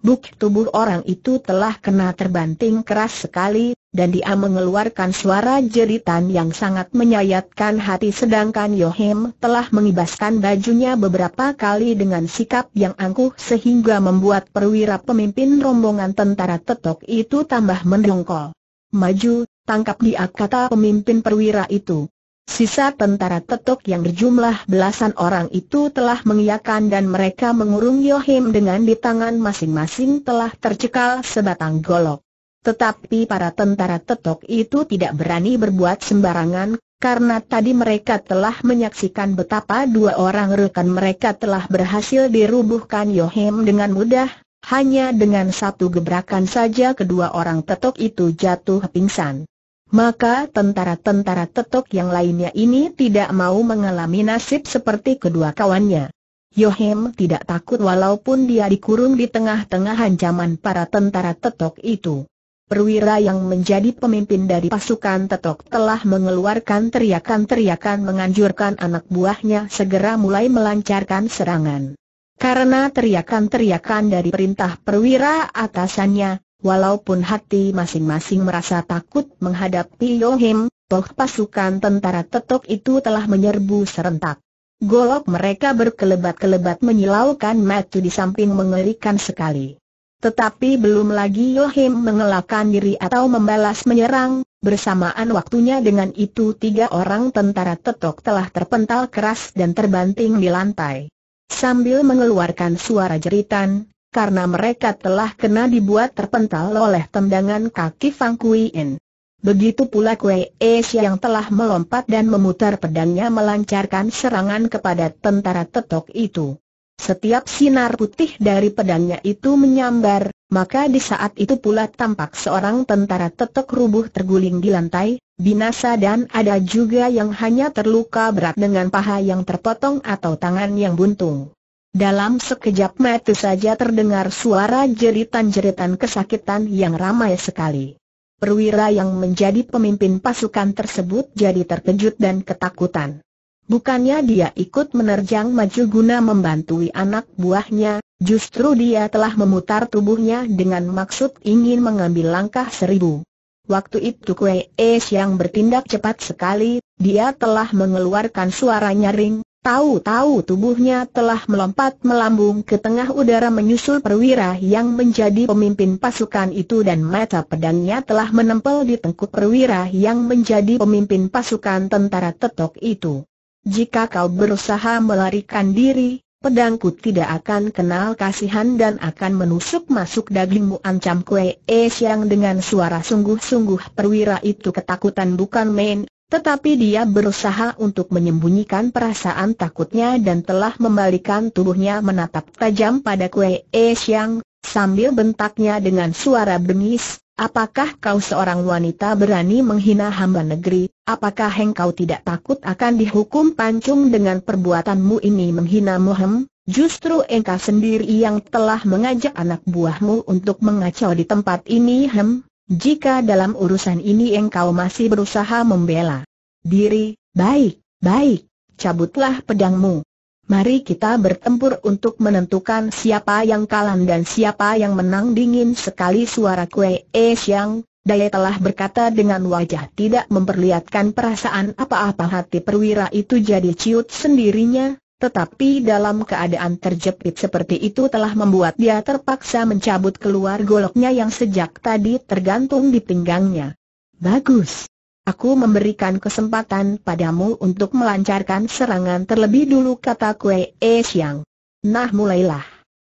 Buk tubuh orang itu telah kena terbanting keras sekali, dan dia mengeluarkan suara jeritan yang sangat menyayatkan hati sedangkan Yohim telah mengibaskan bajunya beberapa kali dengan sikap yang angkuh sehingga membuat perwira pemimpin rombongan tentara tetok itu tambah mendongkol. Maju, tangkap dia kata pemimpin perwira itu. Sisa tentara tetok yang berjumlah belasan orang itu telah mengiyakan dan mereka mengurung Yohim dengan di tangan masing-masing telah tercekal sebatang golok. Tetapi para tentara tetok itu tidak berani berbuat sembarangan, karena tadi mereka telah menyaksikan betapa dua orang rekan mereka telah berhasil dirubuhkan Yohim dengan mudah, hanya dengan satu gebrakan saja kedua orang tetok itu jatuh pingsan. Maka tentara-tentara tetok yang lainnya ini tidak mau mengalami nasib seperti kedua kawannya. Yohem tidak takut walaupun dia dikurung di tengah-tengah ancaman para tentara tetok itu. Perwira yang menjadi pemimpin dari pasukan tetok telah mengeluarkan teriakan-teriakan menganjurkan anak buahnya segera mulai melancarkan serangan. Karena teriakan-teriakan dari perintah perwira atasannya, Walaupun hati masing-masing merasa takut menghadapi Yohim, toh pasukan tentara tetok itu telah menyerbu serentak. Golok mereka berkelebat-kelebat menyilaukan mata di samping mengerikan sekali. Tetapi belum lagi Yohim mengelakkan diri atau membalas menyerang, bersamaan waktunya dengan itu tiga orang tentara tetok telah terpental keras dan terbanting di lantai. Sambil mengeluarkan suara jeritan, karena mereka telah kena dibuat terpental oleh tendangan kaki Fang Kuien. Begitu pula Kue E yang telah melompat dan memutar pedangnya melancarkan serangan kepada tentara tetok itu. Setiap sinar putih dari pedangnya itu menyambar, maka di saat itu pula tampak seorang tentara tetok rubuh terguling di lantai, binasa dan ada juga yang hanya terluka berat dengan paha yang terpotong atau tangan yang buntung. Dalam sekejap mata saja terdengar suara jeritan-jeritan kesakitan yang ramai sekali. Perwira yang menjadi pemimpin pasukan tersebut jadi terkejut dan ketakutan. Bukannya dia ikut menerjang maju guna membantui anak buahnya, justru dia telah memutar tubuhnya dengan maksud ingin mengambil langkah seribu. Waktu itu Kue Es yang bertindak cepat sekali, dia telah mengeluarkan suara nyaring, Tahu-tahu tubuhnya telah melompat melambung ke tengah udara menyusul perwira yang menjadi pemimpin pasukan itu dan mata pedangnya telah menempel di tengkuk perwira yang menjadi pemimpin pasukan tentara tetok itu. Jika kau berusaha melarikan diri, pedangku tidak akan kenal kasihan dan akan menusuk masuk dagingmu ancam kue es yang dengan suara sungguh-sungguh perwira itu ketakutan bukan main, tetapi dia berusaha untuk menyembunyikan perasaan takutnya dan telah membalikan tubuhnya menatap tajam pada Kue E Xiang, sambil bentaknya dengan suara bengis, apakah kau seorang wanita berani menghina hamba negeri, apakah engkau tidak takut akan dihukum pancung dengan perbuatanmu ini menghina muhem, Justru engkau sendiri yang telah mengajak anak buahmu untuk mengacau di tempat ini hem, jika dalam urusan ini engkau masih berusaha membela diri, baik, baik, cabutlah pedangmu. Mari kita bertempur untuk menentukan siapa yang kalah dan siapa yang menang dingin sekali suara Kue E yang, Daya telah berkata dengan wajah tidak memperlihatkan perasaan apa-apa hati perwira itu jadi ciut sendirinya, tetapi dalam keadaan terjepit seperti itu telah membuat dia terpaksa mencabut keluar goloknya yang sejak tadi tergantung di pinggangnya. Bagus. Aku memberikan kesempatan padamu untuk melancarkan serangan terlebih dulu kata Kue E Siang. Nah mulailah.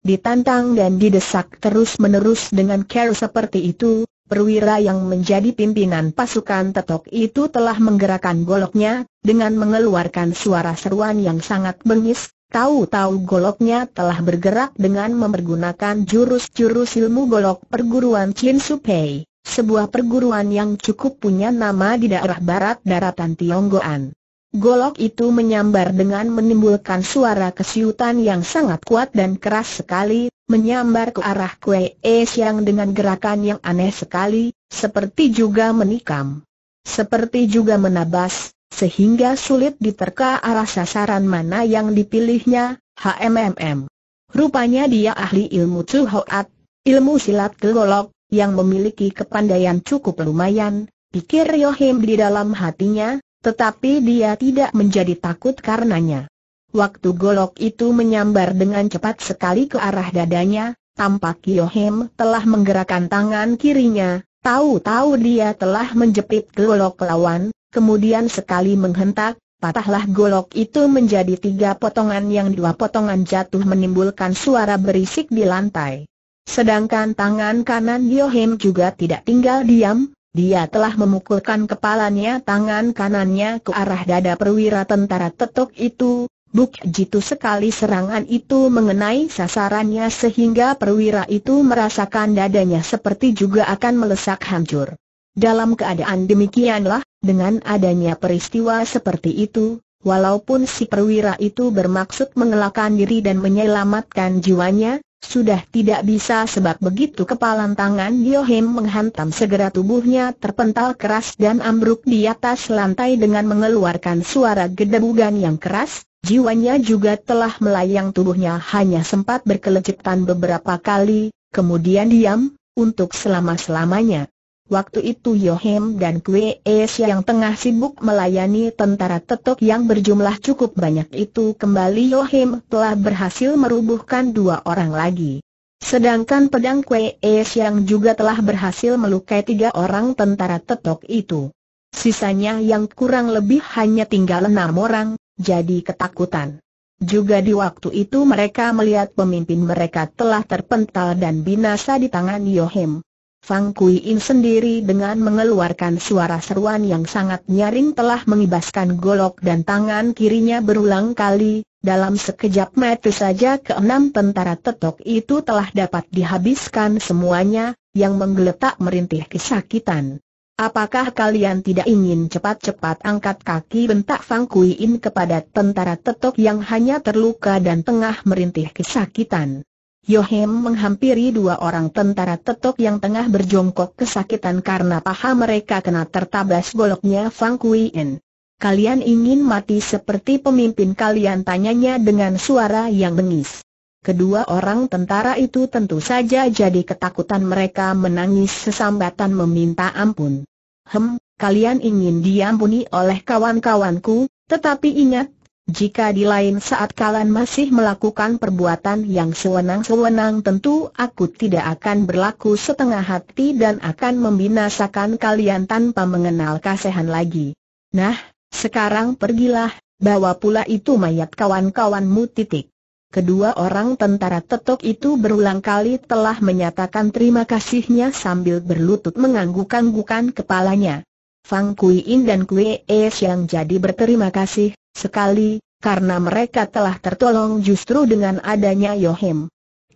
Ditantang dan didesak terus-menerus dengan care seperti itu, perwira yang menjadi pimpinan pasukan tetok itu telah menggerakkan goloknya, dengan mengeluarkan suara seruan yang sangat bengis, tahu-tahu goloknya telah bergerak dengan mempergunakan jurus-jurus ilmu golok perguruan Chin Supei, sebuah perguruan yang cukup punya nama di daerah barat daratan Tionggoan. Golok itu menyambar dengan menimbulkan suara kesiutan yang sangat kuat dan keras sekali, menyambar ke arah Kue es yang dengan gerakan yang aneh sekali, seperti juga menikam. Seperti juga menabas, sehingga sulit diterka arah sasaran mana yang dipilihnya, HMMM. Rupanya dia ahli ilmu Cuhoat, ilmu silat golok, yang memiliki kepandaian cukup lumayan, pikir Yohim di dalam hatinya, tetapi dia tidak menjadi takut karenanya. Waktu golok itu menyambar dengan cepat sekali ke arah dadanya, tampak Yohem telah menggerakkan tangan kirinya, tahu-tahu dia telah menjepit golok lawan, kemudian sekali menghentak, patahlah golok itu menjadi tiga potongan yang dua potongan jatuh menimbulkan suara berisik di lantai. Sedangkan tangan kanan Yohem juga tidak tinggal diam, dia telah memukulkan kepalanya tangan kanannya ke arah dada perwira tentara tetok itu, Buk jitu sekali serangan itu mengenai sasarannya sehingga perwira itu merasakan dadanya seperti juga akan melesak hancur. Dalam keadaan demikianlah, dengan adanya peristiwa seperti itu, walaupun si perwira itu bermaksud mengelakkan diri dan menyelamatkan jiwanya, sudah tidak bisa sebab begitu kepalan tangan Yohim menghantam segera tubuhnya terpental keras dan ambruk di atas lantai dengan mengeluarkan suara gedebugan yang keras, jiwanya juga telah melayang tubuhnya hanya sempat berkelecetan beberapa kali, kemudian diam, untuk selama-selamanya. Waktu itu Yohim dan Kwe Es yang tengah sibuk melayani tentara tetok yang berjumlah cukup banyak itu kembali Yohim telah berhasil merubuhkan dua orang lagi. Sedangkan pedang Kwe Es yang juga telah berhasil melukai tiga orang tentara tetok itu. Sisanya yang kurang lebih hanya tinggal enam orang, jadi ketakutan. Juga di waktu itu mereka melihat pemimpin mereka telah terpental dan binasa di tangan Yohim. Fang Kui In sendiri dengan mengeluarkan suara seruan yang sangat nyaring telah mengibaskan golok dan tangan kirinya berulang kali, dalam sekejap mata saja keenam tentara tetok itu telah dapat dihabiskan semuanya, yang menggeletak merintih kesakitan. Apakah kalian tidak ingin cepat-cepat angkat kaki bentak Fang Kui In kepada tentara tetok yang hanya terluka dan tengah merintih kesakitan? Yohem menghampiri dua orang tentara tetok yang tengah berjongkok kesakitan karena paha mereka kena tertabas goloknya Fang Kuien. Kalian ingin mati seperti pemimpin kalian tanyanya dengan suara yang bengis. Kedua orang tentara itu tentu saja jadi ketakutan mereka menangis sesambatan meminta ampun. Hem, kalian ingin diampuni oleh kawan-kawanku, tetapi ingat, jika di lain saat kalian masih melakukan perbuatan yang sewenang-sewenang tentu aku tidak akan berlaku setengah hati dan akan membinasakan kalian tanpa mengenal kasihan lagi. Nah, sekarang pergilah, bawa pula itu mayat kawan-kawanmu titik. Kedua orang tentara tetok itu berulang kali telah menyatakan terima kasihnya sambil berlutut mengangguk-anggukan kepalanya. Fang Kui In dan Kue Es yang jadi berterima kasih, sekali, karena mereka telah tertolong justru dengan adanya Yohim.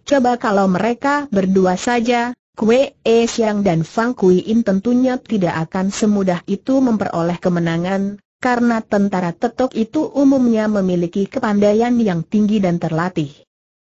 Coba kalau mereka berdua saja, Kue E Siang dan Fang Kui In tentunya tidak akan semudah itu memperoleh kemenangan, karena tentara tetok itu umumnya memiliki kepandaian yang tinggi dan terlatih.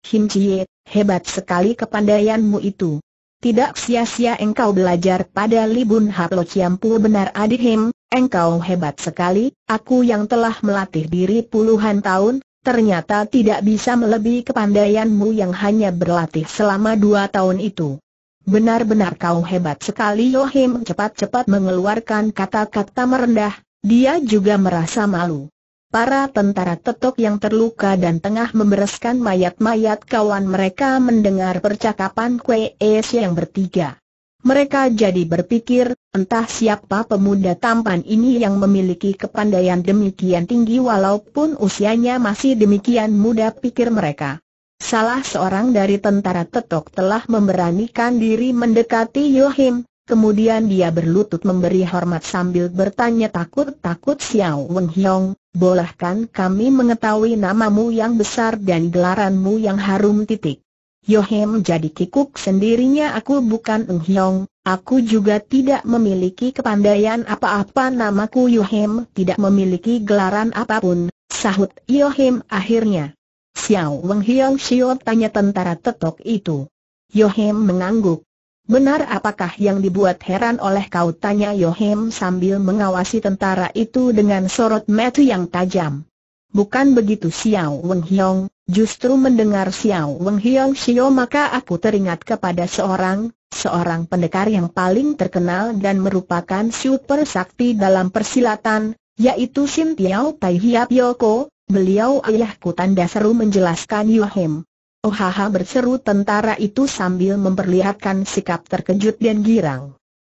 Him Chie, hebat sekali kepandaianmu itu. Tidak sia-sia engkau belajar pada Libun Haplo Ciampu benar adik him, engkau hebat sekali, aku yang telah melatih diri puluhan tahun, ternyata tidak bisa melebihi kepandaianmu yang hanya berlatih selama dua tahun itu. Benar-benar kau hebat sekali Yohim cepat-cepat mengeluarkan kata-kata merendah, dia juga merasa malu. Para tentara tetok yang terluka dan tengah membereskan mayat-mayat kawan mereka mendengar percakapan Kwe Es yang bertiga. Mereka jadi berpikir, entah siapa pemuda tampan ini yang memiliki kepandaian demikian tinggi walaupun usianya masih demikian muda pikir mereka. Salah seorang dari tentara tetok telah memberanikan diri mendekati Yohim, Kemudian dia berlutut memberi hormat sambil bertanya takut-takut Xiao Weng Hiong, bolehkan kami mengetahui namamu yang besar dan gelaranmu yang harum titik. Yohem jadi kikuk sendirinya aku bukan Eng Hiong, aku juga tidak memiliki kepandaian apa-apa namaku Yohem tidak memiliki gelaran apapun, sahut Yohem akhirnya. Xiao Weng Hiong Xiao tanya tentara tetok itu. Yohem mengangguk. Benar apakah yang dibuat heran oleh kau tanya Yohem sambil mengawasi tentara itu dengan sorot metu yang tajam. Bukan begitu Xiao Weng Hiong, justru mendengar Xiao Weng Hiong Xiao maka aku teringat kepada seorang, seorang pendekar yang paling terkenal dan merupakan super sakti dalam persilatan, yaitu Sim Tiao Tai Hiap Yoko, beliau ayahku tanda seru menjelaskan Yohem. Ohaha berseru tentara itu sambil memperlihatkan sikap terkejut dan girang.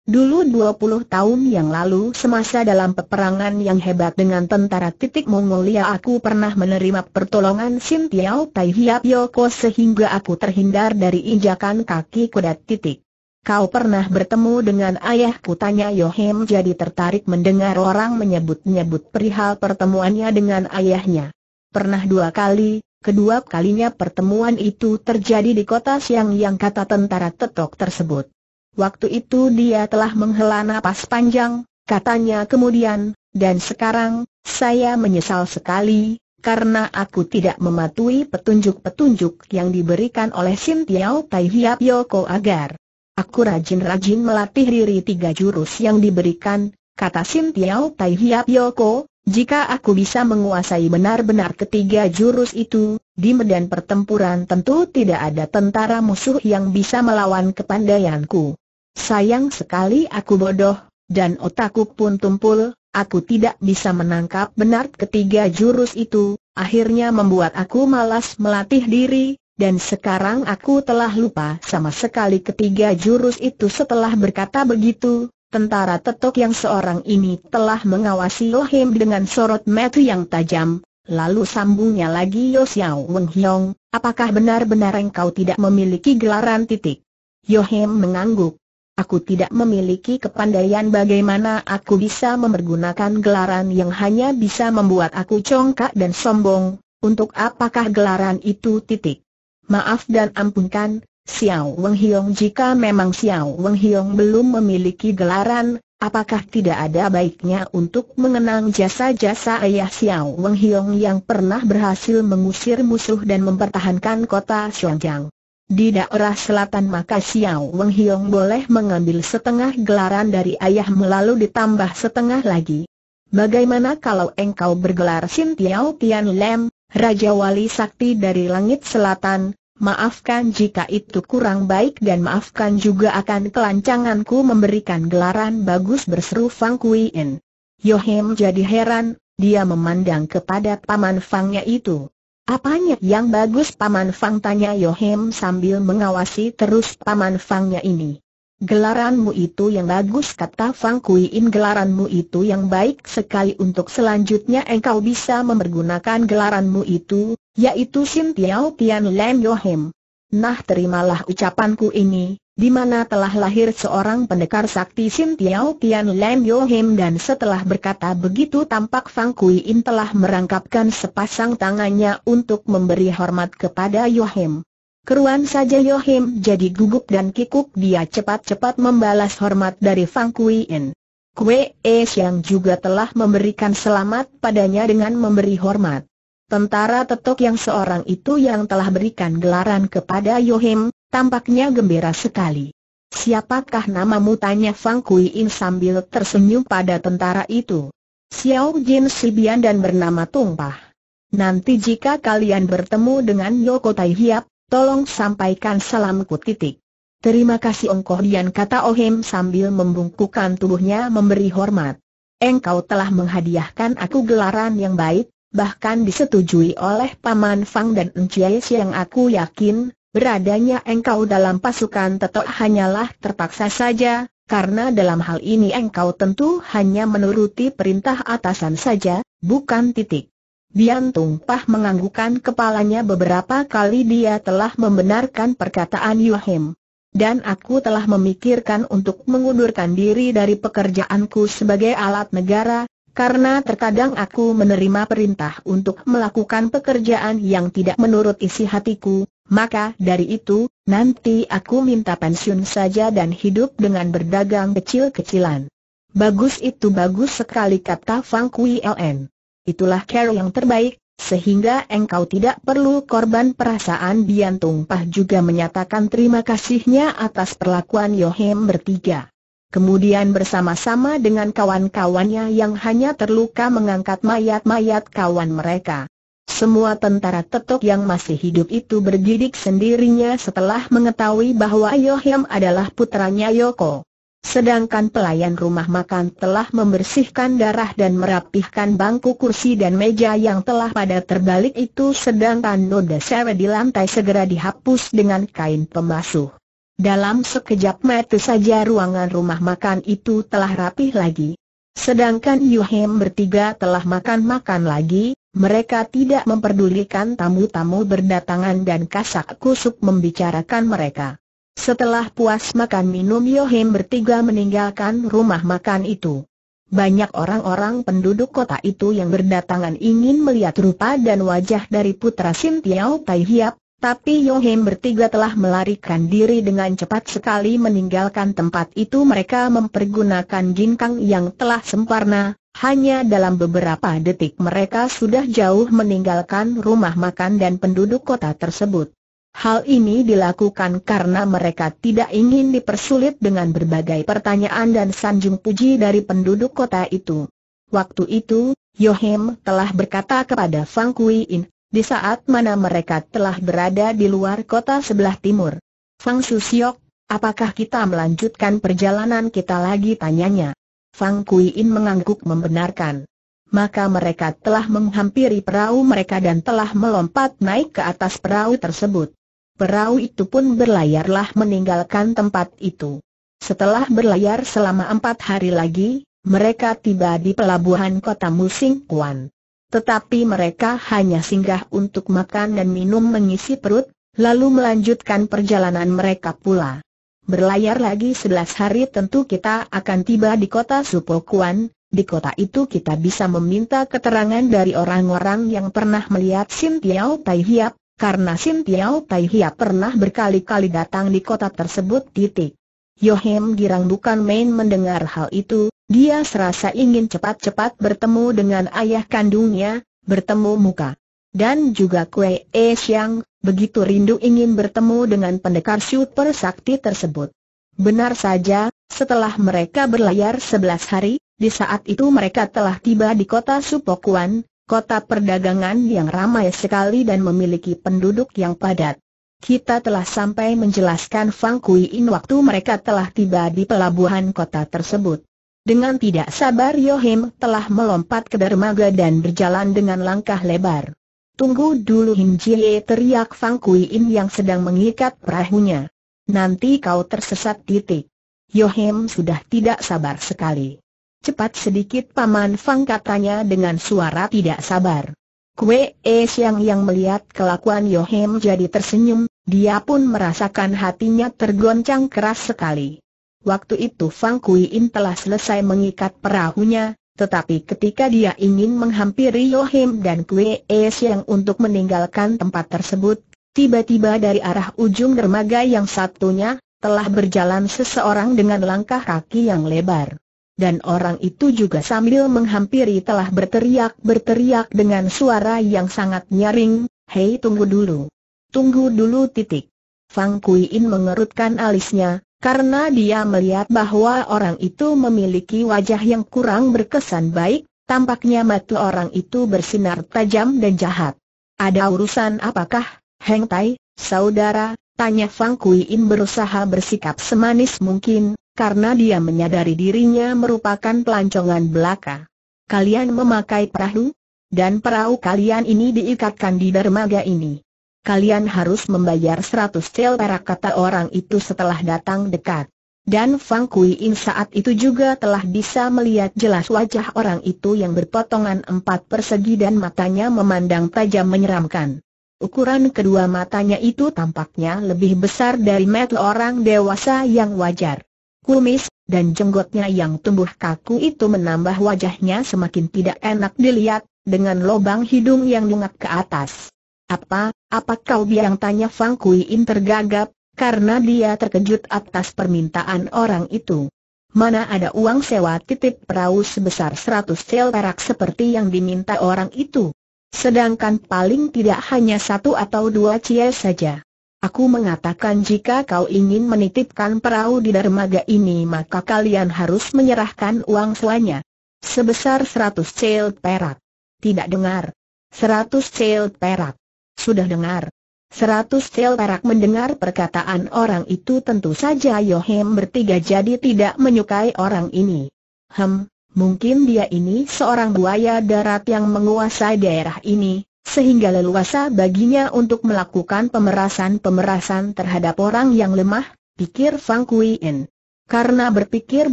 Dulu 20 tahun yang lalu semasa dalam peperangan yang hebat dengan tentara titik Mongolia aku pernah menerima pertolongan Sim Tiao Tai Hiap Yoko sehingga aku terhindar dari injakan kaki kuda titik. Kau pernah bertemu dengan ayahku tanya Yohem jadi tertarik mendengar orang menyebut-nyebut perihal pertemuannya dengan ayahnya. Pernah dua kali, Kedua kalinya pertemuan itu terjadi di kota Siang yang kata tentara tetok tersebut. Waktu itu dia telah menghela napas panjang, katanya kemudian, dan sekarang, saya menyesal sekali, karena aku tidak mematuhi petunjuk-petunjuk yang diberikan oleh Sim Tiao Tai Hiap Yoko agar aku rajin-rajin melatih diri tiga jurus yang diberikan, kata Sim Tiao Tai Hiap Yoko, jika aku bisa menguasai benar-benar ketiga jurus itu, di medan pertempuran tentu tidak ada tentara musuh yang bisa melawan kepandaianku. Sayang sekali aku bodoh, dan otakku pun tumpul, aku tidak bisa menangkap benar ketiga jurus itu, akhirnya membuat aku malas melatih diri, dan sekarang aku telah lupa sama sekali ketiga jurus itu setelah berkata begitu, Tentara tetok yang seorang ini telah mengawasi Lo dengan sorot mata yang tajam, lalu sambungnya lagi Yo Xiao Weng Hiong, apakah benar-benar engkau tidak memiliki gelaran titik? Yo Him mengangguk. Aku tidak memiliki kepandaian bagaimana aku bisa memergunakan gelaran yang hanya bisa membuat aku congkak dan sombong, untuk apakah gelaran itu titik? Maaf dan ampunkan, Xiao Weng Hiong jika memang Xiao Weng Hiong belum memiliki gelaran, apakah tidak ada baiknya untuk mengenang jasa-jasa ayah Xiao Weng Hiong yang pernah berhasil mengusir musuh dan mempertahankan kota Xiongjang? Di daerah selatan maka Xiao Weng Hiong boleh mengambil setengah gelaran dari ayah melalui ditambah setengah lagi. Bagaimana kalau engkau bergelar Xin Tiao Tian Lem, Raja Wali Sakti dari Langit Selatan, maafkan jika itu kurang baik dan maafkan juga akan kelancanganku memberikan gelaran bagus berseru Fang Kuiin. Yohem jadi heran, dia memandang kepada paman Fangnya itu. Apanya yang bagus Paman Fang tanya Yohem sambil mengawasi terus Paman Fangnya ini. Gelaranmu itu yang bagus kata Fang Kui In gelaranmu itu yang baik sekali untuk selanjutnya engkau bisa mempergunakan gelaranmu itu, yaitu Sim Tiao Tian Lam Yohem. Nah terimalah ucapanku ini, di mana telah lahir seorang pendekar sakti Sim Tiao Tian Lam Yohem dan setelah berkata begitu tampak Fang Kui In telah merangkapkan sepasang tangannya untuk memberi hormat kepada Yohem. Keruan saja Yohim jadi gugup dan kikuk dia cepat-cepat membalas hormat dari Fang Kuiin. Kue Es yang juga telah memberikan selamat padanya dengan memberi hormat. Tentara tetok yang seorang itu yang telah berikan gelaran kepada Yohim, tampaknya gembira sekali. Siapakah namamu tanya Fang Kuiin sambil tersenyum pada tentara itu. Xiao Jin Sibian dan bernama Tungpah. Nanti jika kalian bertemu dengan Yoko Tai Hiap, tolong sampaikan salamku titik. Terima kasih Ongkoh Dian kata Ohem sambil membungkukkan tubuhnya memberi hormat. Engkau telah menghadiahkan aku gelaran yang baik, bahkan disetujui oleh Paman Fang dan Si yang aku yakin, beradanya engkau dalam pasukan tetap hanyalah terpaksa saja, karena dalam hal ini engkau tentu hanya menuruti perintah atasan saja, bukan titik. Bian pah menganggukan kepalanya beberapa kali dia telah membenarkan perkataan Yohim. Dan aku telah memikirkan untuk mengundurkan diri dari pekerjaanku sebagai alat negara, karena terkadang aku menerima perintah untuk melakukan pekerjaan yang tidak menurut isi hatiku, maka dari itu, nanti aku minta pensiun saja dan hidup dengan berdagang kecil-kecilan. Bagus itu bagus sekali kata Fang Kui LN itulah cara yang terbaik, sehingga engkau tidak perlu korban perasaan Bian Pah juga menyatakan terima kasihnya atas perlakuan Yohem bertiga. Kemudian bersama-sama dengan kawan-kawannya yang hanya terluka mengangkat mayat-mayat kawan mereka. Semua tentara tetok yang masih hidup itu bergidik sendirinya setelah mengetahui bahwa Yohem adalah putranya Yoko. Sedangkan pelayan rumah makan telah membersihkan darah dan merapihkan bangku kursi dan meja yang telah pada terbalik itu sedangkan noda sewa di lantai segera dihapus dengan kain pembasuh. Dalam sekejap mata saja ruangan rumah makan itu telah rapih lagi. Sedangkan Yuhem bertiga telah makan-makan lagi, mereka tidak memperdulikan tamu-tamu berdatangan dan kasak kusuk membicarakan mereka. Setelah puas makan minum Yohim bertiga meninggalkan rumah makan itu. Banyak orang-orang penduduk kota itu yang berdatangan ingin melihat rupa dan wajah dari putra Sim Tiao Tai Hiap, tapi Yohim bertiga telah melarikan diri dengan cepat sekali meninggalkan tempat itu mereka mempergunakan ginkang yang telah sempurna, hanya dalam beberapa detik mereka sudah jauh meninggalkan rumah makan dan penduduk kota tersebut. Hal ini dilakukan karena mereka tidak ingin dipersulit dengan berbagai pertanyaan dan sanjung puji dari penduduk kota itu. Waktu itu, Yohem telah berkata kepada Fang Kui In, di saat mana mereka telah berada di luar kota sebelah timur. Fang Susiok, apakah kita melanjutkan perjalanan kita lagi tanyanya. Fang Kui In mengangguk membenarkan. Maka mereka telah menghampiri perahu mereka dan telah melompat naik ke atas perahu tersebut. Perahu itu pun berlayarlah meninggalkan tempat itu. Setelah berlayar selama empat hari lagi, mereka tiba di pelabuhan kota Musing Kuan. Tetapi mereka hanya singgah untuk makan dan minum mengisi perut, lalu melanjutkan perjalanan mereka pula. Berlayar lagi sebelas hari tentu kita akan tiba di kota Supokuan, di kota itu kita bisa meminta keterangan dari orang-orang yang pernah melihat Sin Tiao Tai Hiap, karena Sim Tiao Tai Hia pernah berkali-kali datang di kota tersebut titik. Yohem Girang bukan main mendengar hal itu, dia serasa ingin cepat-cepat bertemu dengan ayah kandungnya, bertemu muka. Dan juga Kue E Siang, begitu rindu ingin bertemu dengan pendekar super sakti tersebut. Benar saja, setelah mereka berlayar 11 hari, di saat itu mereka telah tiba di kota Supokuan, kota perdagangan yang ramai sekali dan memiliki penduduk yang padat. Kita telah sampai menjelaskan Fang Kui In waktu mereka telah tiba di pelabuhan kota tersebut. Dengan tidak sabar Yohim telah melompat ke dermaga dan berjalan dengan langkah lebar. Tunggu dulu Him Jie teriak Fang Kui In yang sedang mengikat perahunya. Nanti kau tersesat titik. Yohim sudah tidak sabar sekali. Cepat sedikit Paman Fang katanya dengan suara tidak sabar. Kue E Siang yang melihat kelakuan Yohem jadi tersenyum, dia pun merasakan hatinya tergoncang keras sekali. Waktu itu Fang Kui In telah selesai mengikat perahunya, tetapi ketika dia ingin menghampiri Yohem dan Kue E Siang untuk meninggalkan tempat tersebut, tiba-tiba dari arah ujung dermaga yang satunya, telah berjalan seseorang dengan langkah kaki yang lebar dan orang itu juga sambil menghampiri telah berteriak-berteriak dengan suara yang sangat nyaring, Hei tunggu dulu. Tunggu dulu titik. Fang Kui In mengerutkan alisnya, karena dia melihat bahwa orang itu memiliki wajah yang kurang berkesan baik, tampaknya mata orang itu bersinar tajam dan jahat. Ada urusan apakah, Heng Tai, saudara, tanya Fang Kui In berusaha bersikap semanis mungkin, karena dia menyadari dirinya merupakan pelancongan belaka. Kalian memakai perahu, dan perahu kalian ini diikatkan di dermaga ini. Kalian harus membayar 100 cel perak kata orang itu setelah datang dekat. Dan Fang Kui In saat itu juga telah bisa melihat jelas wajah orang itu yang berpotongan empat persegi dan matanya memandang tajam menyeramkan. Ukuran kedua matanya itu tampaknya lebih besar dari mata orang dewasa yang wajar kumis, dan jenggotnya yang tumbuh kaku itu menambah wajahnya semakin tidak enak dilihat, dengan lobang hidung yang lunak ke atas. Apa, apa kau biang tanya Fang Kui In tergagap, karena dia terkejut atas permintaan orang itu. Mana ada uang sewa titip perahu sebesar seratus sel perak seperti yang diminta orang itu. Sedangkan paling tidak hanya satu atau dua cie saja. Aku mengatakan jika kau ingin menitipkan perahu di dermaga ini maka kalian harus menyerahkan uang suanya. Sebesar seratus cel perak. Tidak dengar. Seratus cel perak. Sudah dengar. Seratus cel perak mendengar perkataan orang itu tentu saja Yohem bertiga jadi tidak menyukai orang ini. Hem, mungkin dia ini seorang buaya darat yang menguasai daerah ini, sehingga leluasa baginya untuk melakukan pemerasan-pemerasan terhadap orang yang lemah, pikir Fang Kui In. Karena berpikir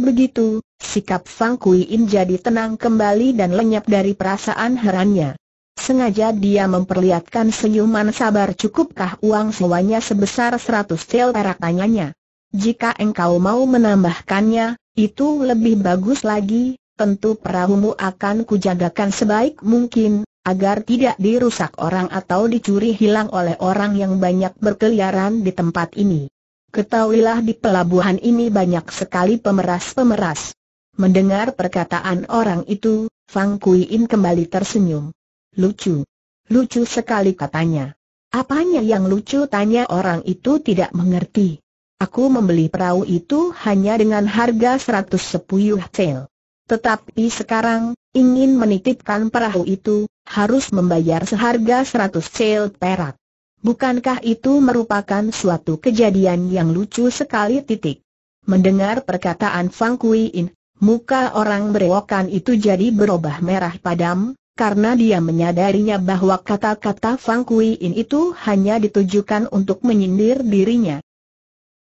begitu, sikap Fang Kui In jadi tenang kembali dan lenyap dari perasaan herannya. Sengaja dia memperlihatkan senyuman sabar cukupkah uang sewanya sebesar seratus tel perak tanyanya. Jika engkau mau menambahkannya, itu lebih bagus lagi, tentu perahumu akan kujagakan sebaik mungkin, agar tidak dirusak orang atau dicuri hilang oleh orang yang banyak berkeliaran di tempat ini. Ketahuilah di pelabuhan ini banyak sekali pemeras-pemeras. Mendengar perkataan orang itu, Fang Kuiin kembali tersenyum. Lucu. Lucu sekali katanya. Apanya yang lucu tanya orang itu tidak mengerti. Aku membeli perahu itu hanya dengan harga 110 cel. Tetapi sekarang, ingin menitipkan perahu itu, harus membayar seharga 100 sel perak. Bukankah itu merupakan suatu kejadian yang lucu sekali titik? Mendengar perkataan Fang Kui In, muka orang berewokan itu jadi berubah merah padam, karena dia menyadarinya bahwa kata-kata Fang Kui In itu hanya ditujukan untuk menyindir dirinya.